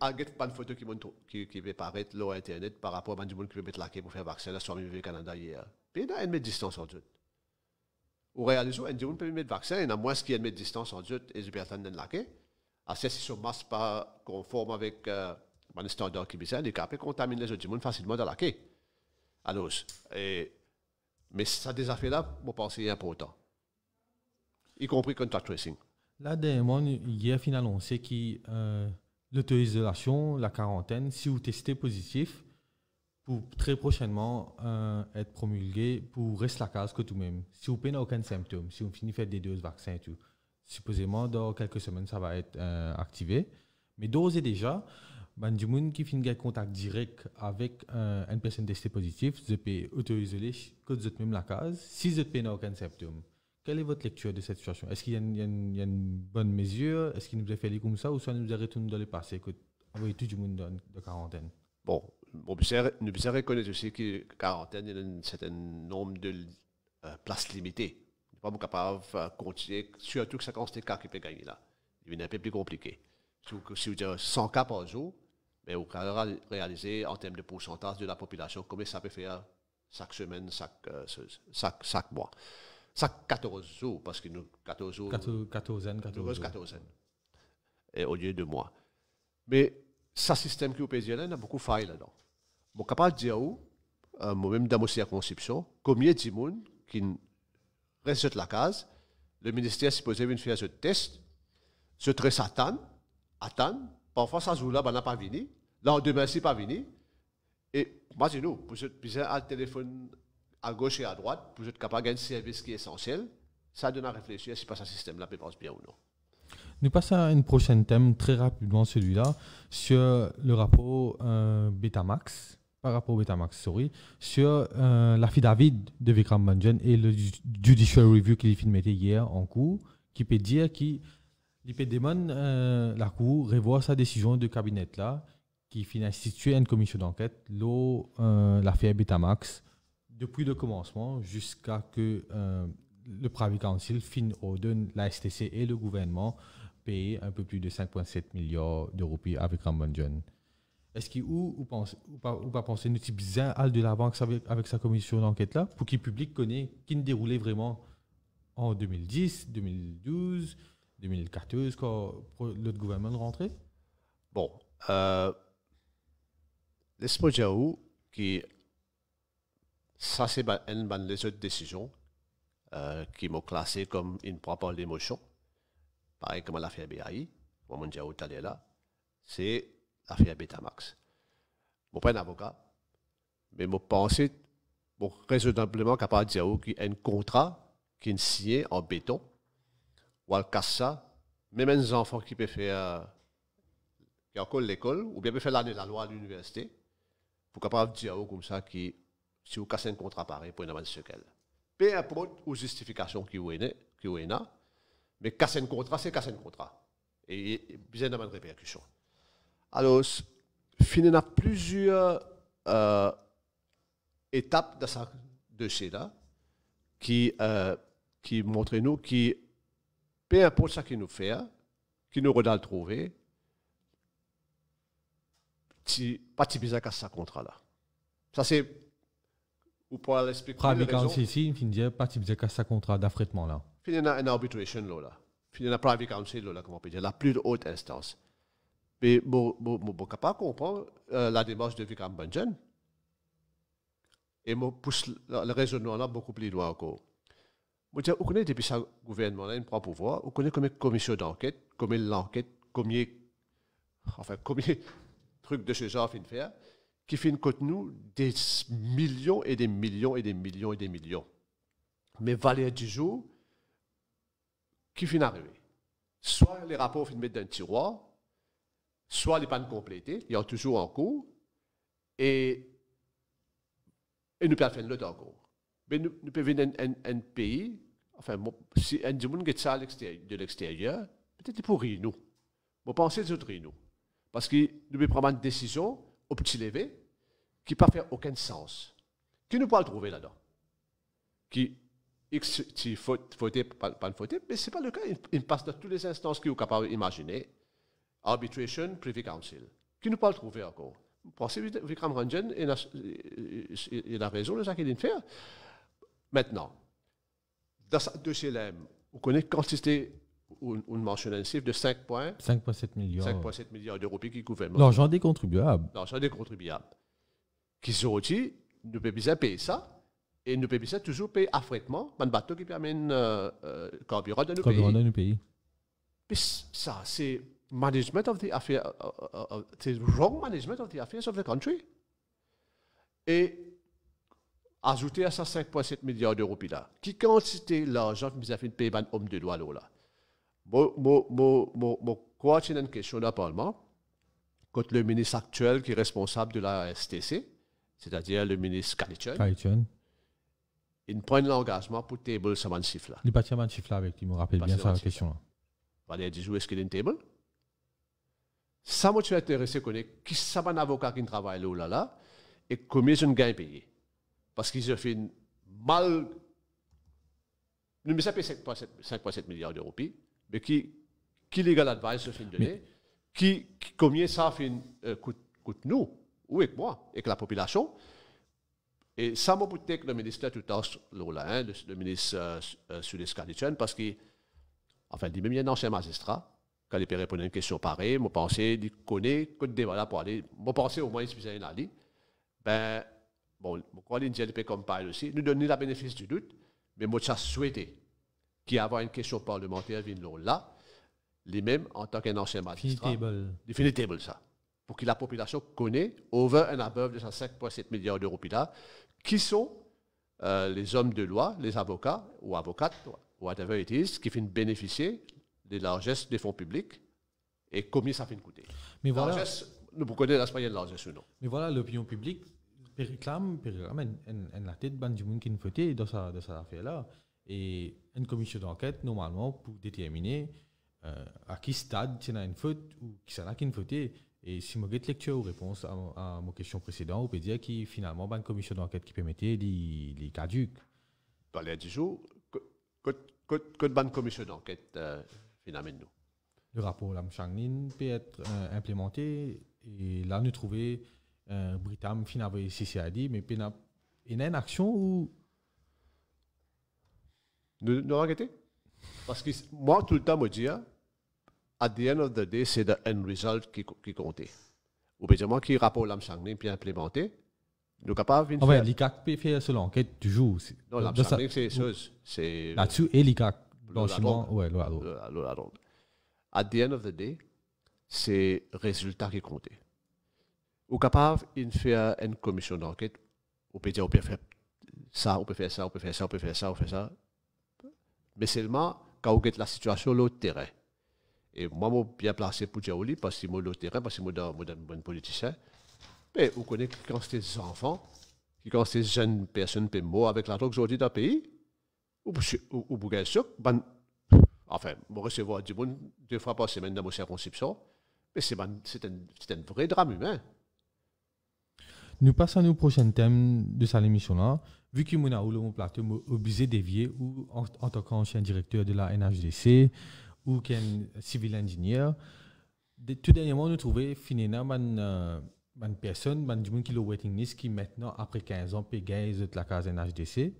Ah, il n'y a pas de photo qui, qui, qui va paraître sur Internet par rapport à des gens qui veut mettre la pour faire vaccin, la soirée du Canada hier. Puis il y a une distance en doute. Ou réaliser, un monde peut mettre vaccin, il y en a moins qui distance en doute et ils peuvent attendre la quai. Alors, si son masque pas conforme avec. Euh, standard qui dawk il-bisa facilement dans la quai, dans la quai. mais ça là, disafila mu est important. Y compris contact tracing. Là, il hier, finalement, c'est qui euh, lauto la quarantaine, si vous testez positif, pour très prochainement euh, être promulgué pour rester la case que tout même. Si vous n'avez aucun symptôme, si vous finissez faire des doses vaccins et tout, supposément dans quelques semaines ça va être euh, activé. Mais et déjà, ben, du monde qui finit un contact direct avec une personne testée positive, je peux autoriser que vous êtes même la case, si vous n'avez aucun symptôme. Quelle est votre lecture de cette situation Est-ce qu'il y, a une bonne mesure Est-ce qu'il nous a fait comme ça ou soit nous a retourné dans le passé que tout du monde de, quarantaine Bon, nous avons reconnaître aussi que la quarantaine, a un certain nombre de euh, places limitées. ne n'est pas capables capable de continuer, surtout que ça compte les cas qui peut gagner là. Il devient un peu plus compliqué. Si vous, si 100 euh, cas par jour, mais on va réaliser en termes de pourcentage de la population, combien ça peut faire chaque semaine, chaque, euh, chaque, mois. Chaque 14 jours, parce que nous, 14 jours. 14, 14, 14, 14 Et au lieu de mois. Mais ce système qui est au européen a beaucoup failli là-dedans. Je suis capable de dire, euh, moi-même dans mon circonscription, combien de gens qui restent la case, le ministère supposé venir faire ce test, se très à temps, Parfois, ça joue là ben, on n'a pas venu. Là, on demain, c'est pas venu. Et imaginez-nous, vous êtes puissant à téléphone à gauche et à droite, vous êtes capable de un service qui est essentiel, ça donne à réfléchir si pas ce système-là pense bien ou non. Nous passons à un prochain thème très rapidement, celui-là, sur le rapport euh, Betamax, par rapport au Betamax, sorry, sur euh, l'affidavit de Vikram Banjan et le judicial review qu'il filmé hier en cours, qui peut dire qu'il L'IPDM, euh, la Cour revoit sa décision de cabinet-là, qui finit instituer une commission d'enquête, euh, l'affaire Betamax, depuis le commencement jusqu'à que euh, le Privy Council fin ordonne la STC et le gouvernement payer un peu plus de 5,7 milliards d'euros avec John. Est-ce qu'il ou, ou, pense, ou pas, penser nous bien de la banque avec, sa commission d'enquête là pour qu'il public connaît qui ne déroulait vraiment en 2010, 2012 2014, quand le gouvernement est rentré Bon. Laisse-moi euh, dire que ça, c'est une des autres décisions euh, qui m'ont classé comme une propre émotion. Pareil comme l'affaire BAI, moi, mon diao allé là, c'est l'affaire Betamax. Je ne pas un avocat, mais je pense, je raisonnablement capable de dire qu'il y a un contrat qui est signé en béton ou ça, même les enfants qui peuvent faire euh, qui encore l'école, ou bien peuvent faire l'année de la loi à l'université, pour capable dire dire comme ça qui si vous cassez un contrat pareil pour une amende qu'elle Peu importe aux justifications qui vous qui mais casser un contrat, c'est casser un contrat. Et il y a une répercussion. Alors, il y a plusieurs euh, étapes dans ce dossier-là qui, euh, qui montrent nous qui peu importe ce qu'il nous fait, qu'il nous redonne trouver, pas si bizarre qu'à ce contrat-là. Ça, c'est. Ou pour l'expliquer. Pravikansi ici, il dit pas si bizarre qu'à ce contrat d'affrètement-là. Il y a une arbitration là. Il y a un private council là, comme on peut dire, la plus haute instance. Mais je ne peux pas comprendre euh, la démarche de Vikram Banjan. Et je pousse le raisonnement là beaucoup plus loin encore. Vous connaît depuis ça, le gouvernement, il prend pouvoir, on connaît comme commission d'enquête, comme l'enquête, combien, enfin, comme trucs de ce genre fin de faire, qui fait contre nous des millions et des millions et des millions et des millions. Mais Valère du jour, qui finit arriver. Soit les rapports finissent dans un tiroir, soit les pannes complétées, y a toujours en cours, et, et nous perdons le temps encore. Mais nous, pouvons un, un pays enfin, si un du monde qui ça de l'extérieur, peut-être pour nous. Mon pensée aux autres, nous. Parce que nous devons prendre une décision au petit levé qui ne fait aucun sens. Qui nous pas le trouver là-dedans. Qui, X, si faut faute, pas, pas faute, mais ce n'est pas le cas. Il, passe dans toutes les instances que vous capable d'imaginer. Arbitration, Privy Council. Qui nous pas le trouver encore. Pensez Vikram Ranjan, il a raison de ça qu'il vient de faire. Maintenant, Das Düsseldorf, on connaît quantité une, une mention intensive de 5 points. 5,7 milliards. 5,7 milliards d'euros qui gouvernement. L'argent des contribuables. L'argent des contribuables. Qui sont dit, nous pouvons payer ça. Et nous pouvons toujours payer affrètement, un bateau qui permet euh, euh, carburant dans nos pays. dans nos pays. Puis ça, c'est management of the affairs, euh, euh, euh, c'est wrong management of the affairs of the country. Et Ajouter à ça 5,7 milliards d'euros, puis là, qui quantité l'argent que vous avez fait payer homme de loi là? Moi, je crois que une question dans le Parlement, quand le ministre actuel qui est responsable de la STC, c'est-à-dire le ministre Kalitchen, il prend l'engagement pour table ce mansif là. Il pas mansif avec avec, il me rappelle bien ça la question là. va dit, est-ce qu'il est une table? Ça, moi, je suis intéressé qui est un avocat qui travaille là, là, et combien je gagne payé parce qu'ils ont fait une mal. Nous avons 5,7 milliards d'euros, mais qui, qui legal advice se donné, qui, qui, combien ça fait euh, coûte, coûte, nous, ou avec moi, avec la population. Et ça m'a que le ministre tout à l'heure, hein, le, ministre sur les sud parce qu'il, enfin, il même un ancien magistrat, quand il peut répondre à une question pareille, m'a pensé, il connaît, que débat là pour aller, m'a pensé au moins, il suffisait ben, bon, pourquoi l'Indien peut comparer aussi, nous donner la bénéfice du doute, mais moi, ça souhaité qu'il y avoir une question parlementaire, ville là, les mêmes en tant qu'un ancien magistrat. définitable définitable, ça. Pour que la population connaisse, over and above de 5,7 milliards d'euros, qui sont euh, les hommes de loi, les avocats ou avocates, whatever it is, qui finissent bénéficier des largesses des fonds publics et combien ça fait coûter. Mais voilà. nous, vous connaissez l'aspect de largesse ou non. Mais voilà, l'opinion publique Périclame, بيريكلام a ان العتاد qui gens qui dans sa dans sa affaire là et une commission d'enquête normalement pour déterminer euh, à qui stade a une faute ou qui a qui une faute et si te lecture ou réponse à, à ma question précédente on peut dire que finalement ben, une commission d'enquête qui permettait les les caduques dans les 10 jours que ban commission d'enquête euh, finalement nous le rapport la Changlin peut être euh, implémenté et là nous trouver euh, Britam fin après ici a dit mais il y a une action ou de de parce que moi tout le temps me dis à hein, the end of the day c'est le end result qui qui comptait ou bien moi qui rapport l'âme sanglée puis implémenté nous capable on faire l'ICAC peut faire selon l'enquête toujours non l'âme c'est chose c'est là-dessus et l'ICAC blanchiment ouais l'eau à l'eau at the end of the day c'est résultat qui comptait ou capable de faire euh, une commission d'enquête. On peut dire, on peut faire ça, on peut faire ça, on peut faire ça, on peut faire ça, on peut faire ça. Mais seulement quand on regarde la situation, le terrain. Et moi, je suis bien placé pour dire oui, parce que je moi, le terrain, parce que je suis un politicien. Mais vous connaissez quand c'est des enfants, quand c'est des jeunes personnes sont mourir avec la drogue aujourd'hui dans le pays, ou pour gagner ça, ben, enfin, je recevoir du monde deux fois par semaine dans mon circonscription, mais c'est ben, un, un vrai drame humain. Nous passons au prochain thème de cette émission-là. Vu que mon ou plateau m'a obligé d'évier, ou en, en tant qu'ancien directeur de la NHDC, ou qu'un civil ingénieur, tout dernièrement, nous trouvons finalement une euh, personne, une personne qui est waiting list, qui maintenant, après 15 ans, peut gagner la case NHDC.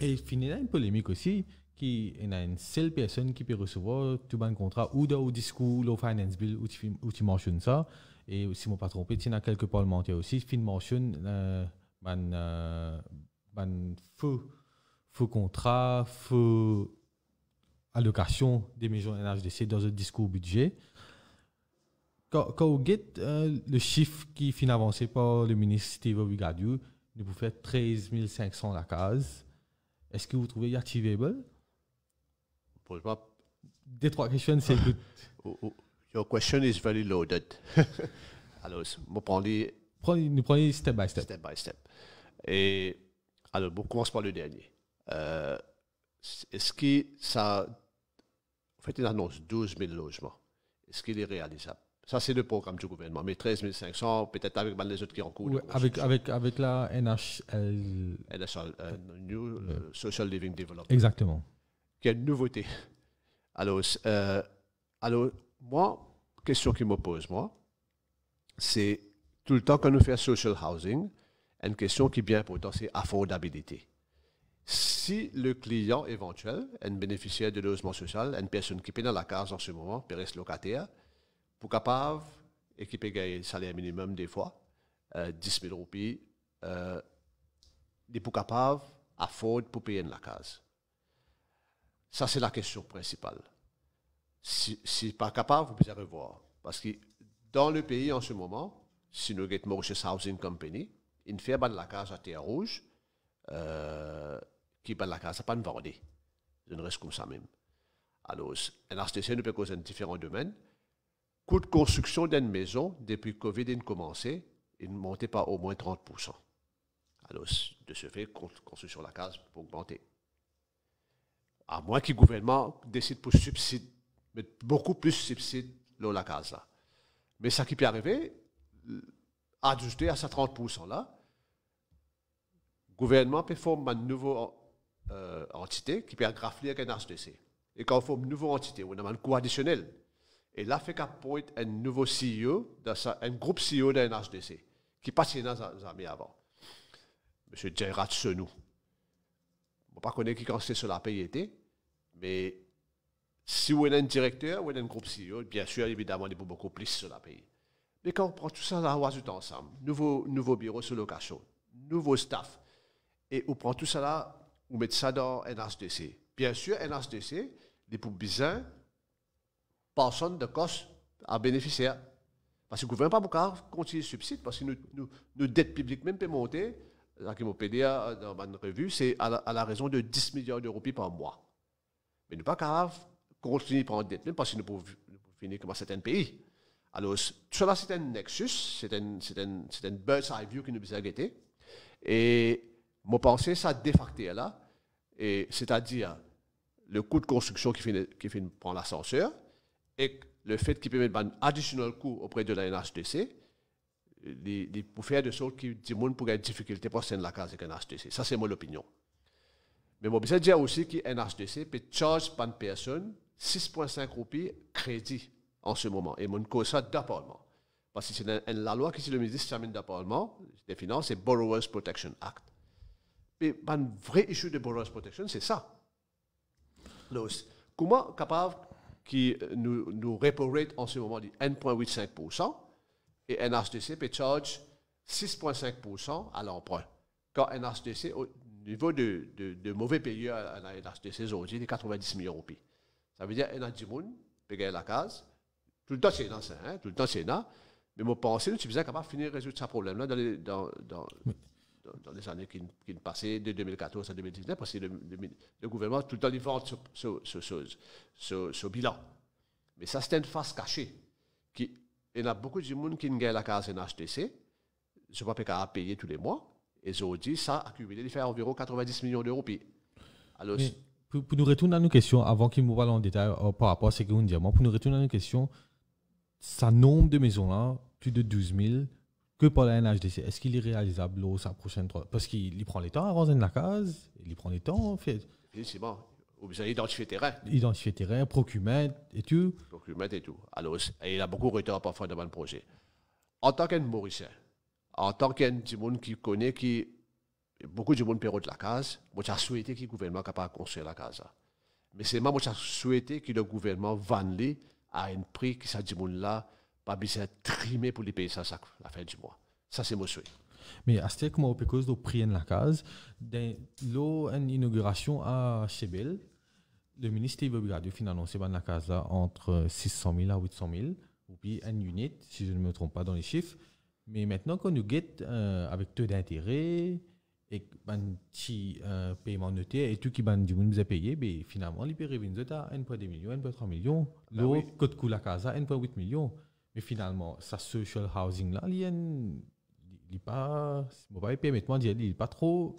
Et finalement, une polémique aussi qui a une seule personne qui peut recevoir tout bon contrat ou dans le discours, le finance bill, où tu, mentionnes ça. Et euh, si je ne pas il y a quelques parlementaires aussi qui mentionnent euh, ben, ben, euh, faux, feu contrat, allocation des maisons NHDC dans le discours budget. Quand, quand on get, euh, le chiffre qui fin avancé par le ministre Steve Wigadiou, nous vous faire 13 500 la case. Est-ce que vous trouvez activable? des trois questions, c'est good. Oh, oh. Your question is very loaded. alors, moi, prenez, prenez, nous prenez step by step. by step. Et alors, on commence par le dernier. Euh, Est-ce que ça. En fait, il annonce 12 000 logements. Est-ce qu'il est réalisable? Ça, c'est le programme du gouvernement. Mais 13 500, peut-être avec ben, les autres qui en cours. Oui, avec, avec, avec la NHL. NHL, euh, New euh, Social Living Development. Exactement qui y une nouveauté. Alors, euh, alors moi, question qui me pose, moi, c'est tout le temps que nous fait social housing, une question qui vient importante, c'est affordabilité. Si le client éventuel, un bénéficiaire de logement social, une personne qui est dans la case en ce moment, qui reste locataire, pour capable et qui paye le salaire minimum des fois, 10 euh, 000 roupies, euh, il pour capable afford pour payer dans la case. Ça, c'est la question principale. Si, si pas capable, vous pouvez revoir. Parce que dans le pays en ce moment, si nous avons Mauritius Housing Company, ne fait la case à Terre Rouge, euh, qui bat la case à pas de Je ne reste comme ça même. Alors, un nous peut causer différents domaines. Coût de construction d'une maison, depuis que Covid a commencé, il ne montait pas au moins 30%. Alors, de ce fait, construction de la case peut augmenter. À moins que le gouvernement décide pour subside, mais beaucoup plus subside la Casa. Mais ça qui peut arriver, euh, ajusté à ces 30% là, le gouvernement peut former une nouvelle euh, entité qui peut aggraver avec un HDC. Et quand on forme une nouvelle entité, on a un coût additionnel. Et là, fait y un nouveau CEO, e dans un groupe CEO d'un HDC, qui passe dans amis avant. Monsieur Gerard Senou. Je ne connais pas qui quand c'est sur la PIT, mais si vous est un directeur, vous est un groupe CEO, bien sûr, évidemment, il y a beaucoup plus sur la pays. Mais quand on prend tout ça, là, on tout ensemble. nouveaux bureaux bureau sur location, nouveau staff. Et on prend tout ça on met ça dans NHDC. Bien sûr, NHDC, les pour besoin, personne de cause à bénéficiaire. Parce que le gouvernement pas beaucoup continuer subside, parce que nos dettes publiques même peut monter, la dans ma revue, c'est à, à, la raison de 10 milliards d'euros par mois. Mais nous pas capable continuer prendre des dettes, parce que nous pouvons finir comme certain pays. Alors, cela, c'est un nexus, c'est un, c'est un, bird's eye view qui nous a guettés. Et mon pensée, ça de facto là, c'est-à-dire le coût de construction qui finit, qui finit prendre l'ascenseur et le fait qu'il peut mettre un additionnel coût auprès de la NHTC, pour faire de sorte que tout le monde pourrait avoir des difficultés pour s'en la case avec la NHTC. Ça, c'est mon opinion. Mais moi, je dire aussi que NHDC peut charge par une personne 6,5 roupies crédit en ce moment. Et mon cause ça d'apparemment. Parce que c'est la loi qui est le ministre s'amène d'appartement, des finance c'est Borrowers Protection Act. Mais ben, une vraie issue de Borrowers Protection, c'est ça. Donc, comment capable qui euh, nous, nous rate en ce moment du 1,85% et NHDC peut charge 6,5% à l'emprunt. Quand NHDC niveau de, de, de mauvais pays de ces ordres, c'est 90 millions de pays. Ça veut dire un y du monde, la case. Tout le temps, c'est ça, hein, tout le temps, c'est là. Mais mon pensée, nous sommes capables de finir résoudre ce problème-là dans les, dans, dans, dans, les années qui, qui passaient, de 2014 à 2019, parce que le, gouvernement, tout le temps, il vend ce, ce, ce, bilan. Mais ça, c'est une face cachée. Qui, il y a beaucoup de monde qui gagne la case en HTC, je ne sais pas payer tous les mois. Et aujourd'hui, ça a accumulé, il fait environ 90 millions d'euros. Puis, alors, pour, nous retourner à nos questions, avant qu'il nous parle en détail euh, par rapport à ce que nous moi pour nous retourner à nos questions, sa nombre de maisons-là, plus de 12 000, que pour la NHDC, est-ce qu'il est réalisable l'eau sa prochaine Parce qu'il prend les temps à rentrer la case, il prend les temps, en fait. C'est bon. Vous avez identifié terrain. Identifié terrain, procurement et tout. Procurement et tout. Alors, et il a beaucoup retard parfois devant le projet. En tant qu'un Mauricien, en tant qu'un du monde qui connaît, qui, beaucoup de monde de la case, moi j'ai souhaité que le gouvernement capable de construire la case. Mais c'est moi, moi j'ai souhaité que le gouvernement vende à un prix qui ça du là, pas besoin trimer pour les payer ça, à la fin du mois. Ça, c'est mon souhait. Mais à ce moment où cause de prix la case, dans une inauguration à Chebel, le ministre veut regarder finalement annoncer la case entre 600 000 à 800 000, ou puis une unité, si je ne me trompe pas dans les chiffres. Mais maintenant qu'on nous guette euh, avec taux d'intérêt et ben, petit euh, paiement noté et tout qui ben, nous a payé, ben, finalement, les revenus 1,2 millions, 1,3 millions. L'autre, ben le oui. coût la casa, 1,8 millions. Mais finalement, sa social housing là, il n'est pas, pas trop,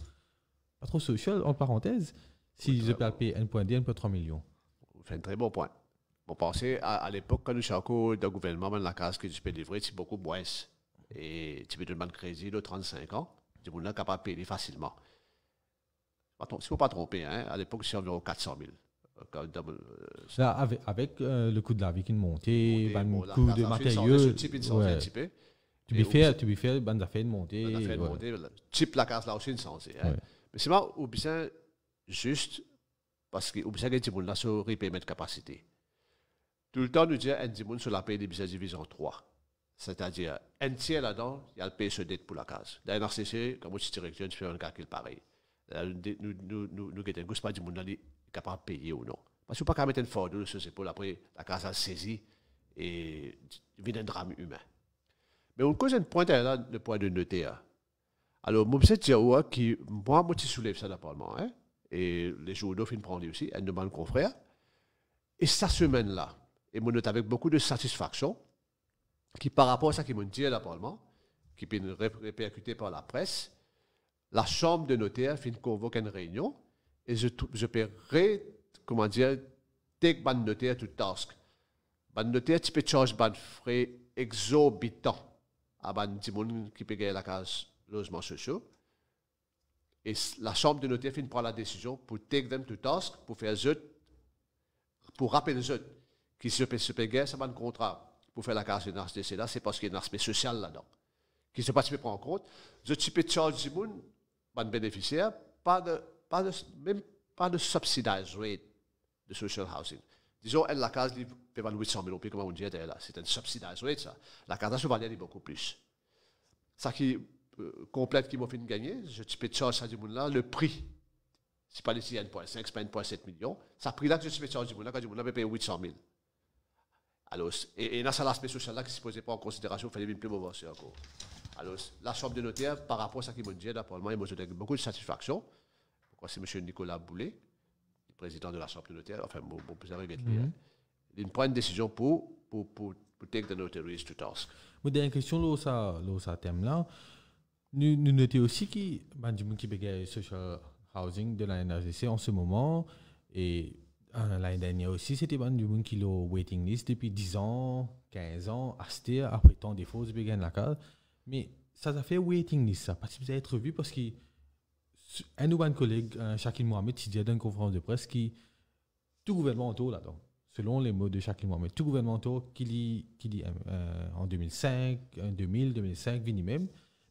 pas trop social, en parenthèse, si je peux payer 1,2, 1,3 millions. C'est un très bon point. Bon, pensez à, l'époque, quand nous sommes au gouvernement, la case que je peux livrer, c'est beaucoup moins. Et tu peux demander crédit de 35 ans, tu peux pas payer facilement. Si vous ne pas tromper, hein. à l'époque, c'est environ 400 000. Euh, euh, ça, avec, euh, le coût de la vie qui monté, le coût de matériaux. Tu peux faire, tu peux faire, ben, ça de monter. Ben, d'affaires de Tu monter, type la case là aussi, une Hein. Mais c'est moi, ou besoin juste parce que au besoin que Timoun a sur repayment de capacité. Tout le temps, nous disons, un Timoun sur la paix des divisé en trois. C'est-à-dire, un tiers là-dedans, il y a le PSD pour la case. Dans RCC, comme je suis directeur, je fais un calcul pareil. Nous, nous, nous, nous, nous, pas du monde capable de payer ou non. Parce que pas qu'à mettre une fardeau sur ses épaules, après, la case a saisi et vient un drame humain. Mais on cause un point là, le point de noter. Alors, moi, je dire qui, moi, moi, je soulève ça d'apparemment. hein, et les journaux finissent prendre aussi, elle demande confrère. Et cette semaine-là, et moi, note avec beaucoup de satisfaction, qui, par rapport à ce qu'ils m'ont dit le Parlement, qui est répercuté par la presse, la Chambre de notaires fin convoque une réunion et je, je peux comment dire, take ban notaire tout task. Ban notaire, tu peux charger ban frais exorbitant à ban gens qui peut gagner la case logement social. Et la Chambre de notaire fin prend la décision pour take them to task, pour faire zut, pour rappeler zut, qui se peut, se payer, ça va contrat pour faire la case de NASDC là, c'est parce qu'il y a un aspect social là-dedans, qui ne s'est pas pris en compte. Je type de Charles pas mon bénéficiaire, pas de, pas de, même pas de subsidized rate de social housing. Disons, elle, la case, elle peut 800 000 comme on dit, là. C'est un subsidized rate, ça. La case, elle elle est beaucoup plus. Ça qui euh, complète qui m'a fait gagner, je type de du monde là le prix c'est pas les 1,5, c'est pas 1,7 million. Ça a pris là que je suis charge du monde, quand du monde avait payé 800 000. Alors, et, et dans l'aspect social-là qui ne se posait pas en considération, il fallait bien plus m'avancer encore. Alors, la Chambre de notaires, par rapport à ce qui me dit, apparemment, ils m'ont donné beaucoup de satisfaction. Pourquoi c'est M. Nicolas Boulet, le président de la Chambre de notaires, enfin, mon, président regrette mm -hmm. Il prend une décision pour, pour, pour, pour take the notaries to task. dernière question, là, ça, là, ça thème-là. Nous, nous notons aussi qu'il y a social housing de la NRDC en ce moment. Et ah, l'année dernière aussi, c'était bon du monde qui waiting list depuis 10 ans, 15 ans, acheté, après tant de fois, gagné la carte. Mais ça, a fait waiting list, ça, parce que vous avez être vu, parce qu'un un ou un collègue, Shaquille Mohamed, il disait dans une conférence de presse qui tout gouvernement là-dedans, selon les mots de Shaquille Mohamed, tout gouvernement qui dit, qui dit euh, en 2005, 2000, 2005, vini même,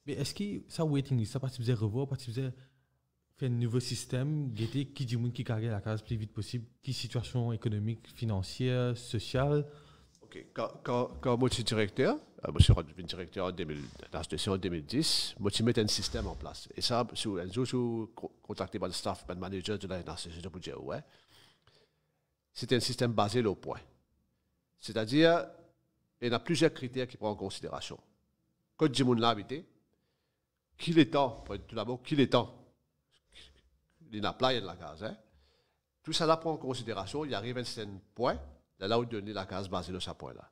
mais est-ce que ça waiting list, ça, parce que vous avez revoir, parce que vous un nouveau système, guetter qui dit qui cargue la case le plus vite possible, qui situation économique, financière, sociale. Ok, quand, quand, quand moi je suis directeur, euh, je suis devenu directeur en 2000, en 2010, moi je mets un système en place. Et ça, jour, je suis contacté par le staff, par le manager de la je pour dire, ouais, c'est un système basé au point. C'est-à-dire, il y a plusieurs critères qui prend en considération. Quand y a l'a habité, qui temps, tout d'abord, qui temps. Il la playa de la case. Hein. Tout ça là prend en considération, il arrive un certain point, là où donner la case basée sur ce point-là.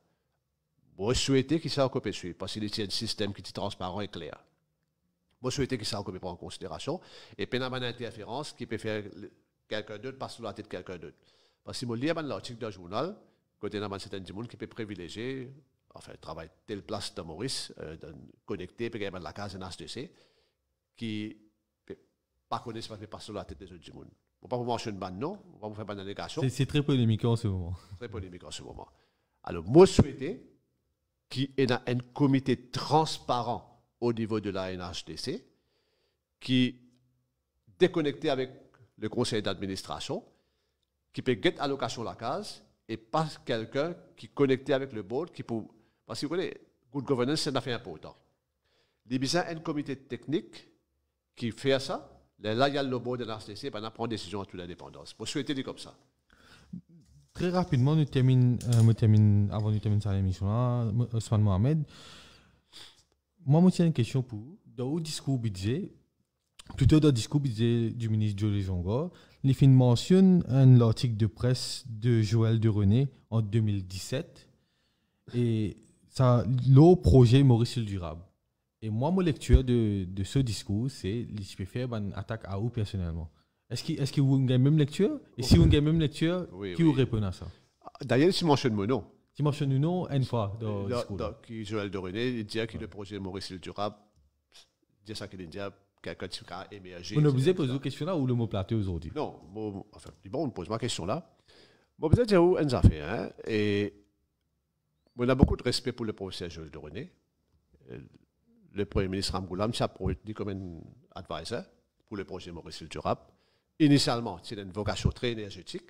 Moi, je souhaitais qu'il soit occupé dessus, parce qu'il y a un système qui est transparent et clair. Moi, je souhaitais qu'il soit occupé en considération, et une interférence qui peut faire quelqu'un d'autre passer sous la tête de quelqu'un d'autre. Parce que si je lis l'article d'un journal, côté d'un certain monde qui peut privilégier, enfin, travailler telle place de Maurice, euh, connecté, puis il y a la case en HDC, qui pas connaître ce qui passe sur la tête des autres du monde. On ne pas vous marcher une banne, non On ne va vous faire une C'est très polémique en ce moment. Très polémique en ce moment. Alors, moi, souhaitais qu'il y ait un comité transparent au niveau de la NHDC qui déconnecté avec le conseil d'administration, qui peut get allocation la case et pas quelqu'un qui est connecté avec le board qui peut. Parce que vous voyez, good governance, c'est une affaire importante. Il y a un comité technique qui fait ça, les il y de l'ACC, prend une décision à toute l'indépendance. Pour je souhaiter comme ça. Très rapidement, nous termine, euh, avant de terminer cette émission-là, euh, Mohamed, moi, moi, tiens une question pour vous. Dans le discours budget, plutôt dans le discours budget du ministre Jolie jongor les films mentionnent un article de presse de Joël de René en 2017 et ça, le projet Maurice Durable. Et moi, ma lecture de, ce discours, c'est faire une attaque à vous personnellement. Est-ce que, est vous avez même lecture Et si vous avez la même lecture, qui vous répond à ça D'ailleurs, tu mentionnes mon nom. Tu mentionnes mon nom une fois dans le discours. Donc, Joël Doréné, il dit que le projet Maurice est durable, dit ça qu'il dit quelqu'un qui a émergé. Vous ne vous avez posé cette question-là ou le mot platé aujourd'hui Non, bon, enfin, bon, on pose ma question là. Bon, peut-être où y a une affaire. Hein? Et on a beaucoup de respect pour le professeur Joël Doréné. Euh, le Premier ministre Ramgoulam s'est produit comme un advisor pour le projet Maurice Durable. Initialement, c'est une vocation très énergétique,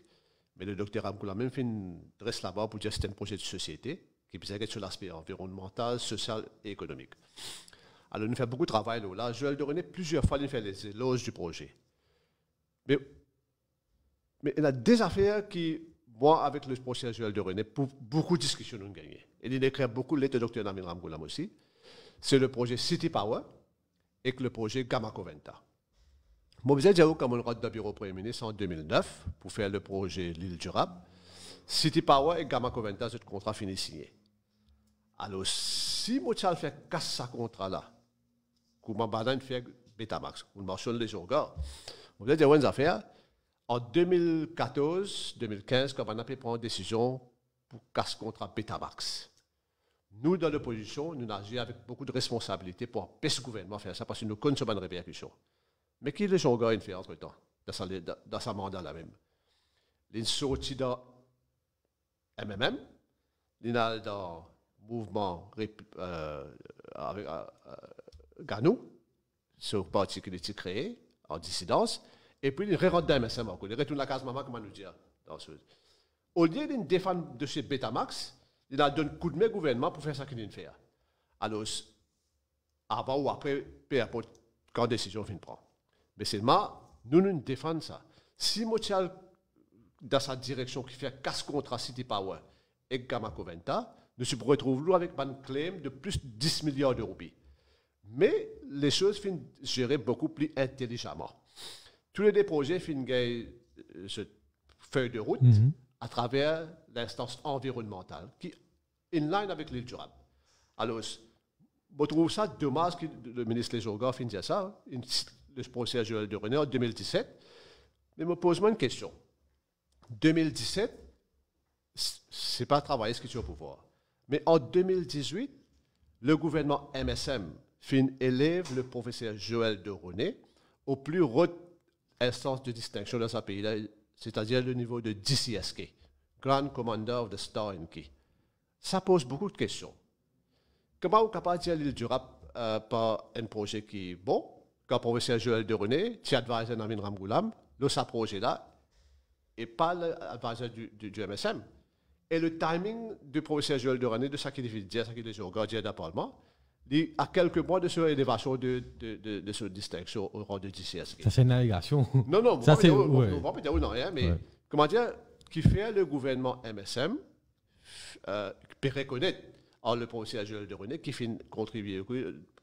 mais le docteur Ramgoulam même fait une dresse là-bas pour dire que c'est un projet de société qui peut sur l'aspect environnemental, social et économique. Alors, nous fait beaucoup de travail là. Joël René plusieurs fois, il fait les éloges du projet. Mais, il a des affaires qui, moi, avec le projet Joël de pour beaucoup de discussions, nous gagné. Et il écrit beaucoup de docteur Namin Ramgoulam aussi c'est le projet City Power et le projet Gamma Coventa. Mobzed eu comme un de bureau Premier ministre en 2009 pour faire le projet L'île durable. City Power et Gamma Coventa, ce contrat fini signé. Alors, si je fais casse ce contrat-là, ma ne fait Betamax, Je mentionne les organes, Mobzed une affaire. En 2014-2015, quand on a pris une décision pour casse contrat Betamax. Nous, dans l'opposition, nous agissons avec beaucoup de responsabilité pour empêcher le gouvernement de faire ça parce que nous connaissons pas de répercussions. Mais qui est les gars fait entre-temps, dans sa, dans, sa mandat là-même? est sorti dans MMM, est dans le mouvement euh, avec euh, euh, Ganou, ce parti qui été créé en dissidence, et puis il rentrent dans MSM, ils à la case maman, comment nous dire. Au lieu de défendre de chez Betamax, il a donné coup de main au gouvernement pour faire ça qu'il vient de faire. Alors, avant ou après, peu importe quand décision vient de prendre. Mais moi, nous, nous défendons ça. Si Motial, dans sa direction, qui fait casse contre City Power et Gamma Coventa, nous nous retrouvons avec une claim de plus de 10 milliards d'euros. Mais les choses finissent gérées beaucoup plus intelligemment. Tous les projets finissent euh, cette feuille de route. Mhm à travers l'instance environnementale, qui line avec l'île durable. Alors, je trouve ça dommage que le ministre des finisse à ça, hein, le professeur Joël de René en 2017, mais me pose-moi une question. 2017, c'est pas travailler ce qui est au pouvoir. Mais en 2018, le gouvernement MSM fin élève le professeur Joël de René au plus haute instance de distinction dans sa pays, c'est-à-dire le niveau de DCSK, Grand Commander of the Star and Ça pose beaucoup de questions. Comment on peut capable de dire durable euh, par un projet qui est bon, quand professeur Joël de René, qui advise Namin Ramgoulam, de sa projet là, et pas l'advisor du, du, MSM. Et le timing du professeur Joël de René, de ça qu'il dit, de ça qu'il dit au gardien d'appartement, à quelques mois de son élévation de, de, son distinction au rang de CSK. Ça, c'est une allégation. Non, non, ça, c'est. On non, hein, mais comment dire, qui fait le gouvernement MSM, euh, peut reconnaître, le procès à Joël de René, qui fait contribuer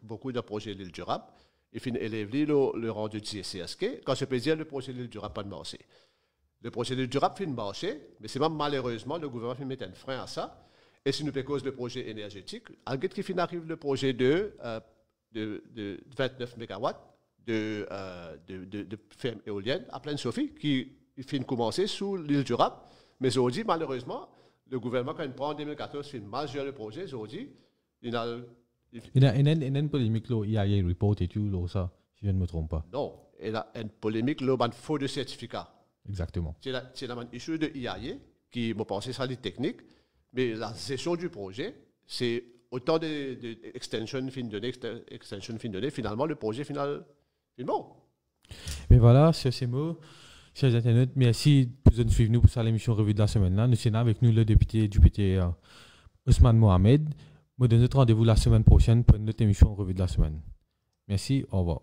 beaucoup de projets de l'île durable, et qui élever le, rang de DCSK, quand je peux dire le projet de l'île durable pas de marché. Le projet de l'île durable de marché, mais c'est même malheureusement le gouvernement qui met un frein à ça et si nous cause le projet énergétique, à Guetrifine arrive le projet de, euh, de, de, 29 MW euh, de, de, ferme éolienne à Plaine-Sophie, qui finit de commencer sous l'île du Rap. Mais aujourd'hui, malheureusement, le gouvernement, quand il prend en 2014, il majeur le projet, aujourd'hui, il a. a, une polémique, là, il y a report tout, ça, si je ne me trompe pas. Non, il y a une polémique, là, il faux de certificat. Exactement. C'est la, c'est issue de IAE, qui, m'a pensé ça, les techniques. Mais la session du projet, c'est autant d'extension, de, de fin données, extension, fin données finalement, le projet final est bon. Mais voilà, sur ces mots, chers internautes, merci de nous suivre pour ça, l'émission Revue de la semaine. Nous sommes avec nous le député du PT euh, Ousmane Mohamed. Nous donnons rendez-vous la semaine prochaine pour notre émission Revue de la semaine. Merci, au revoir.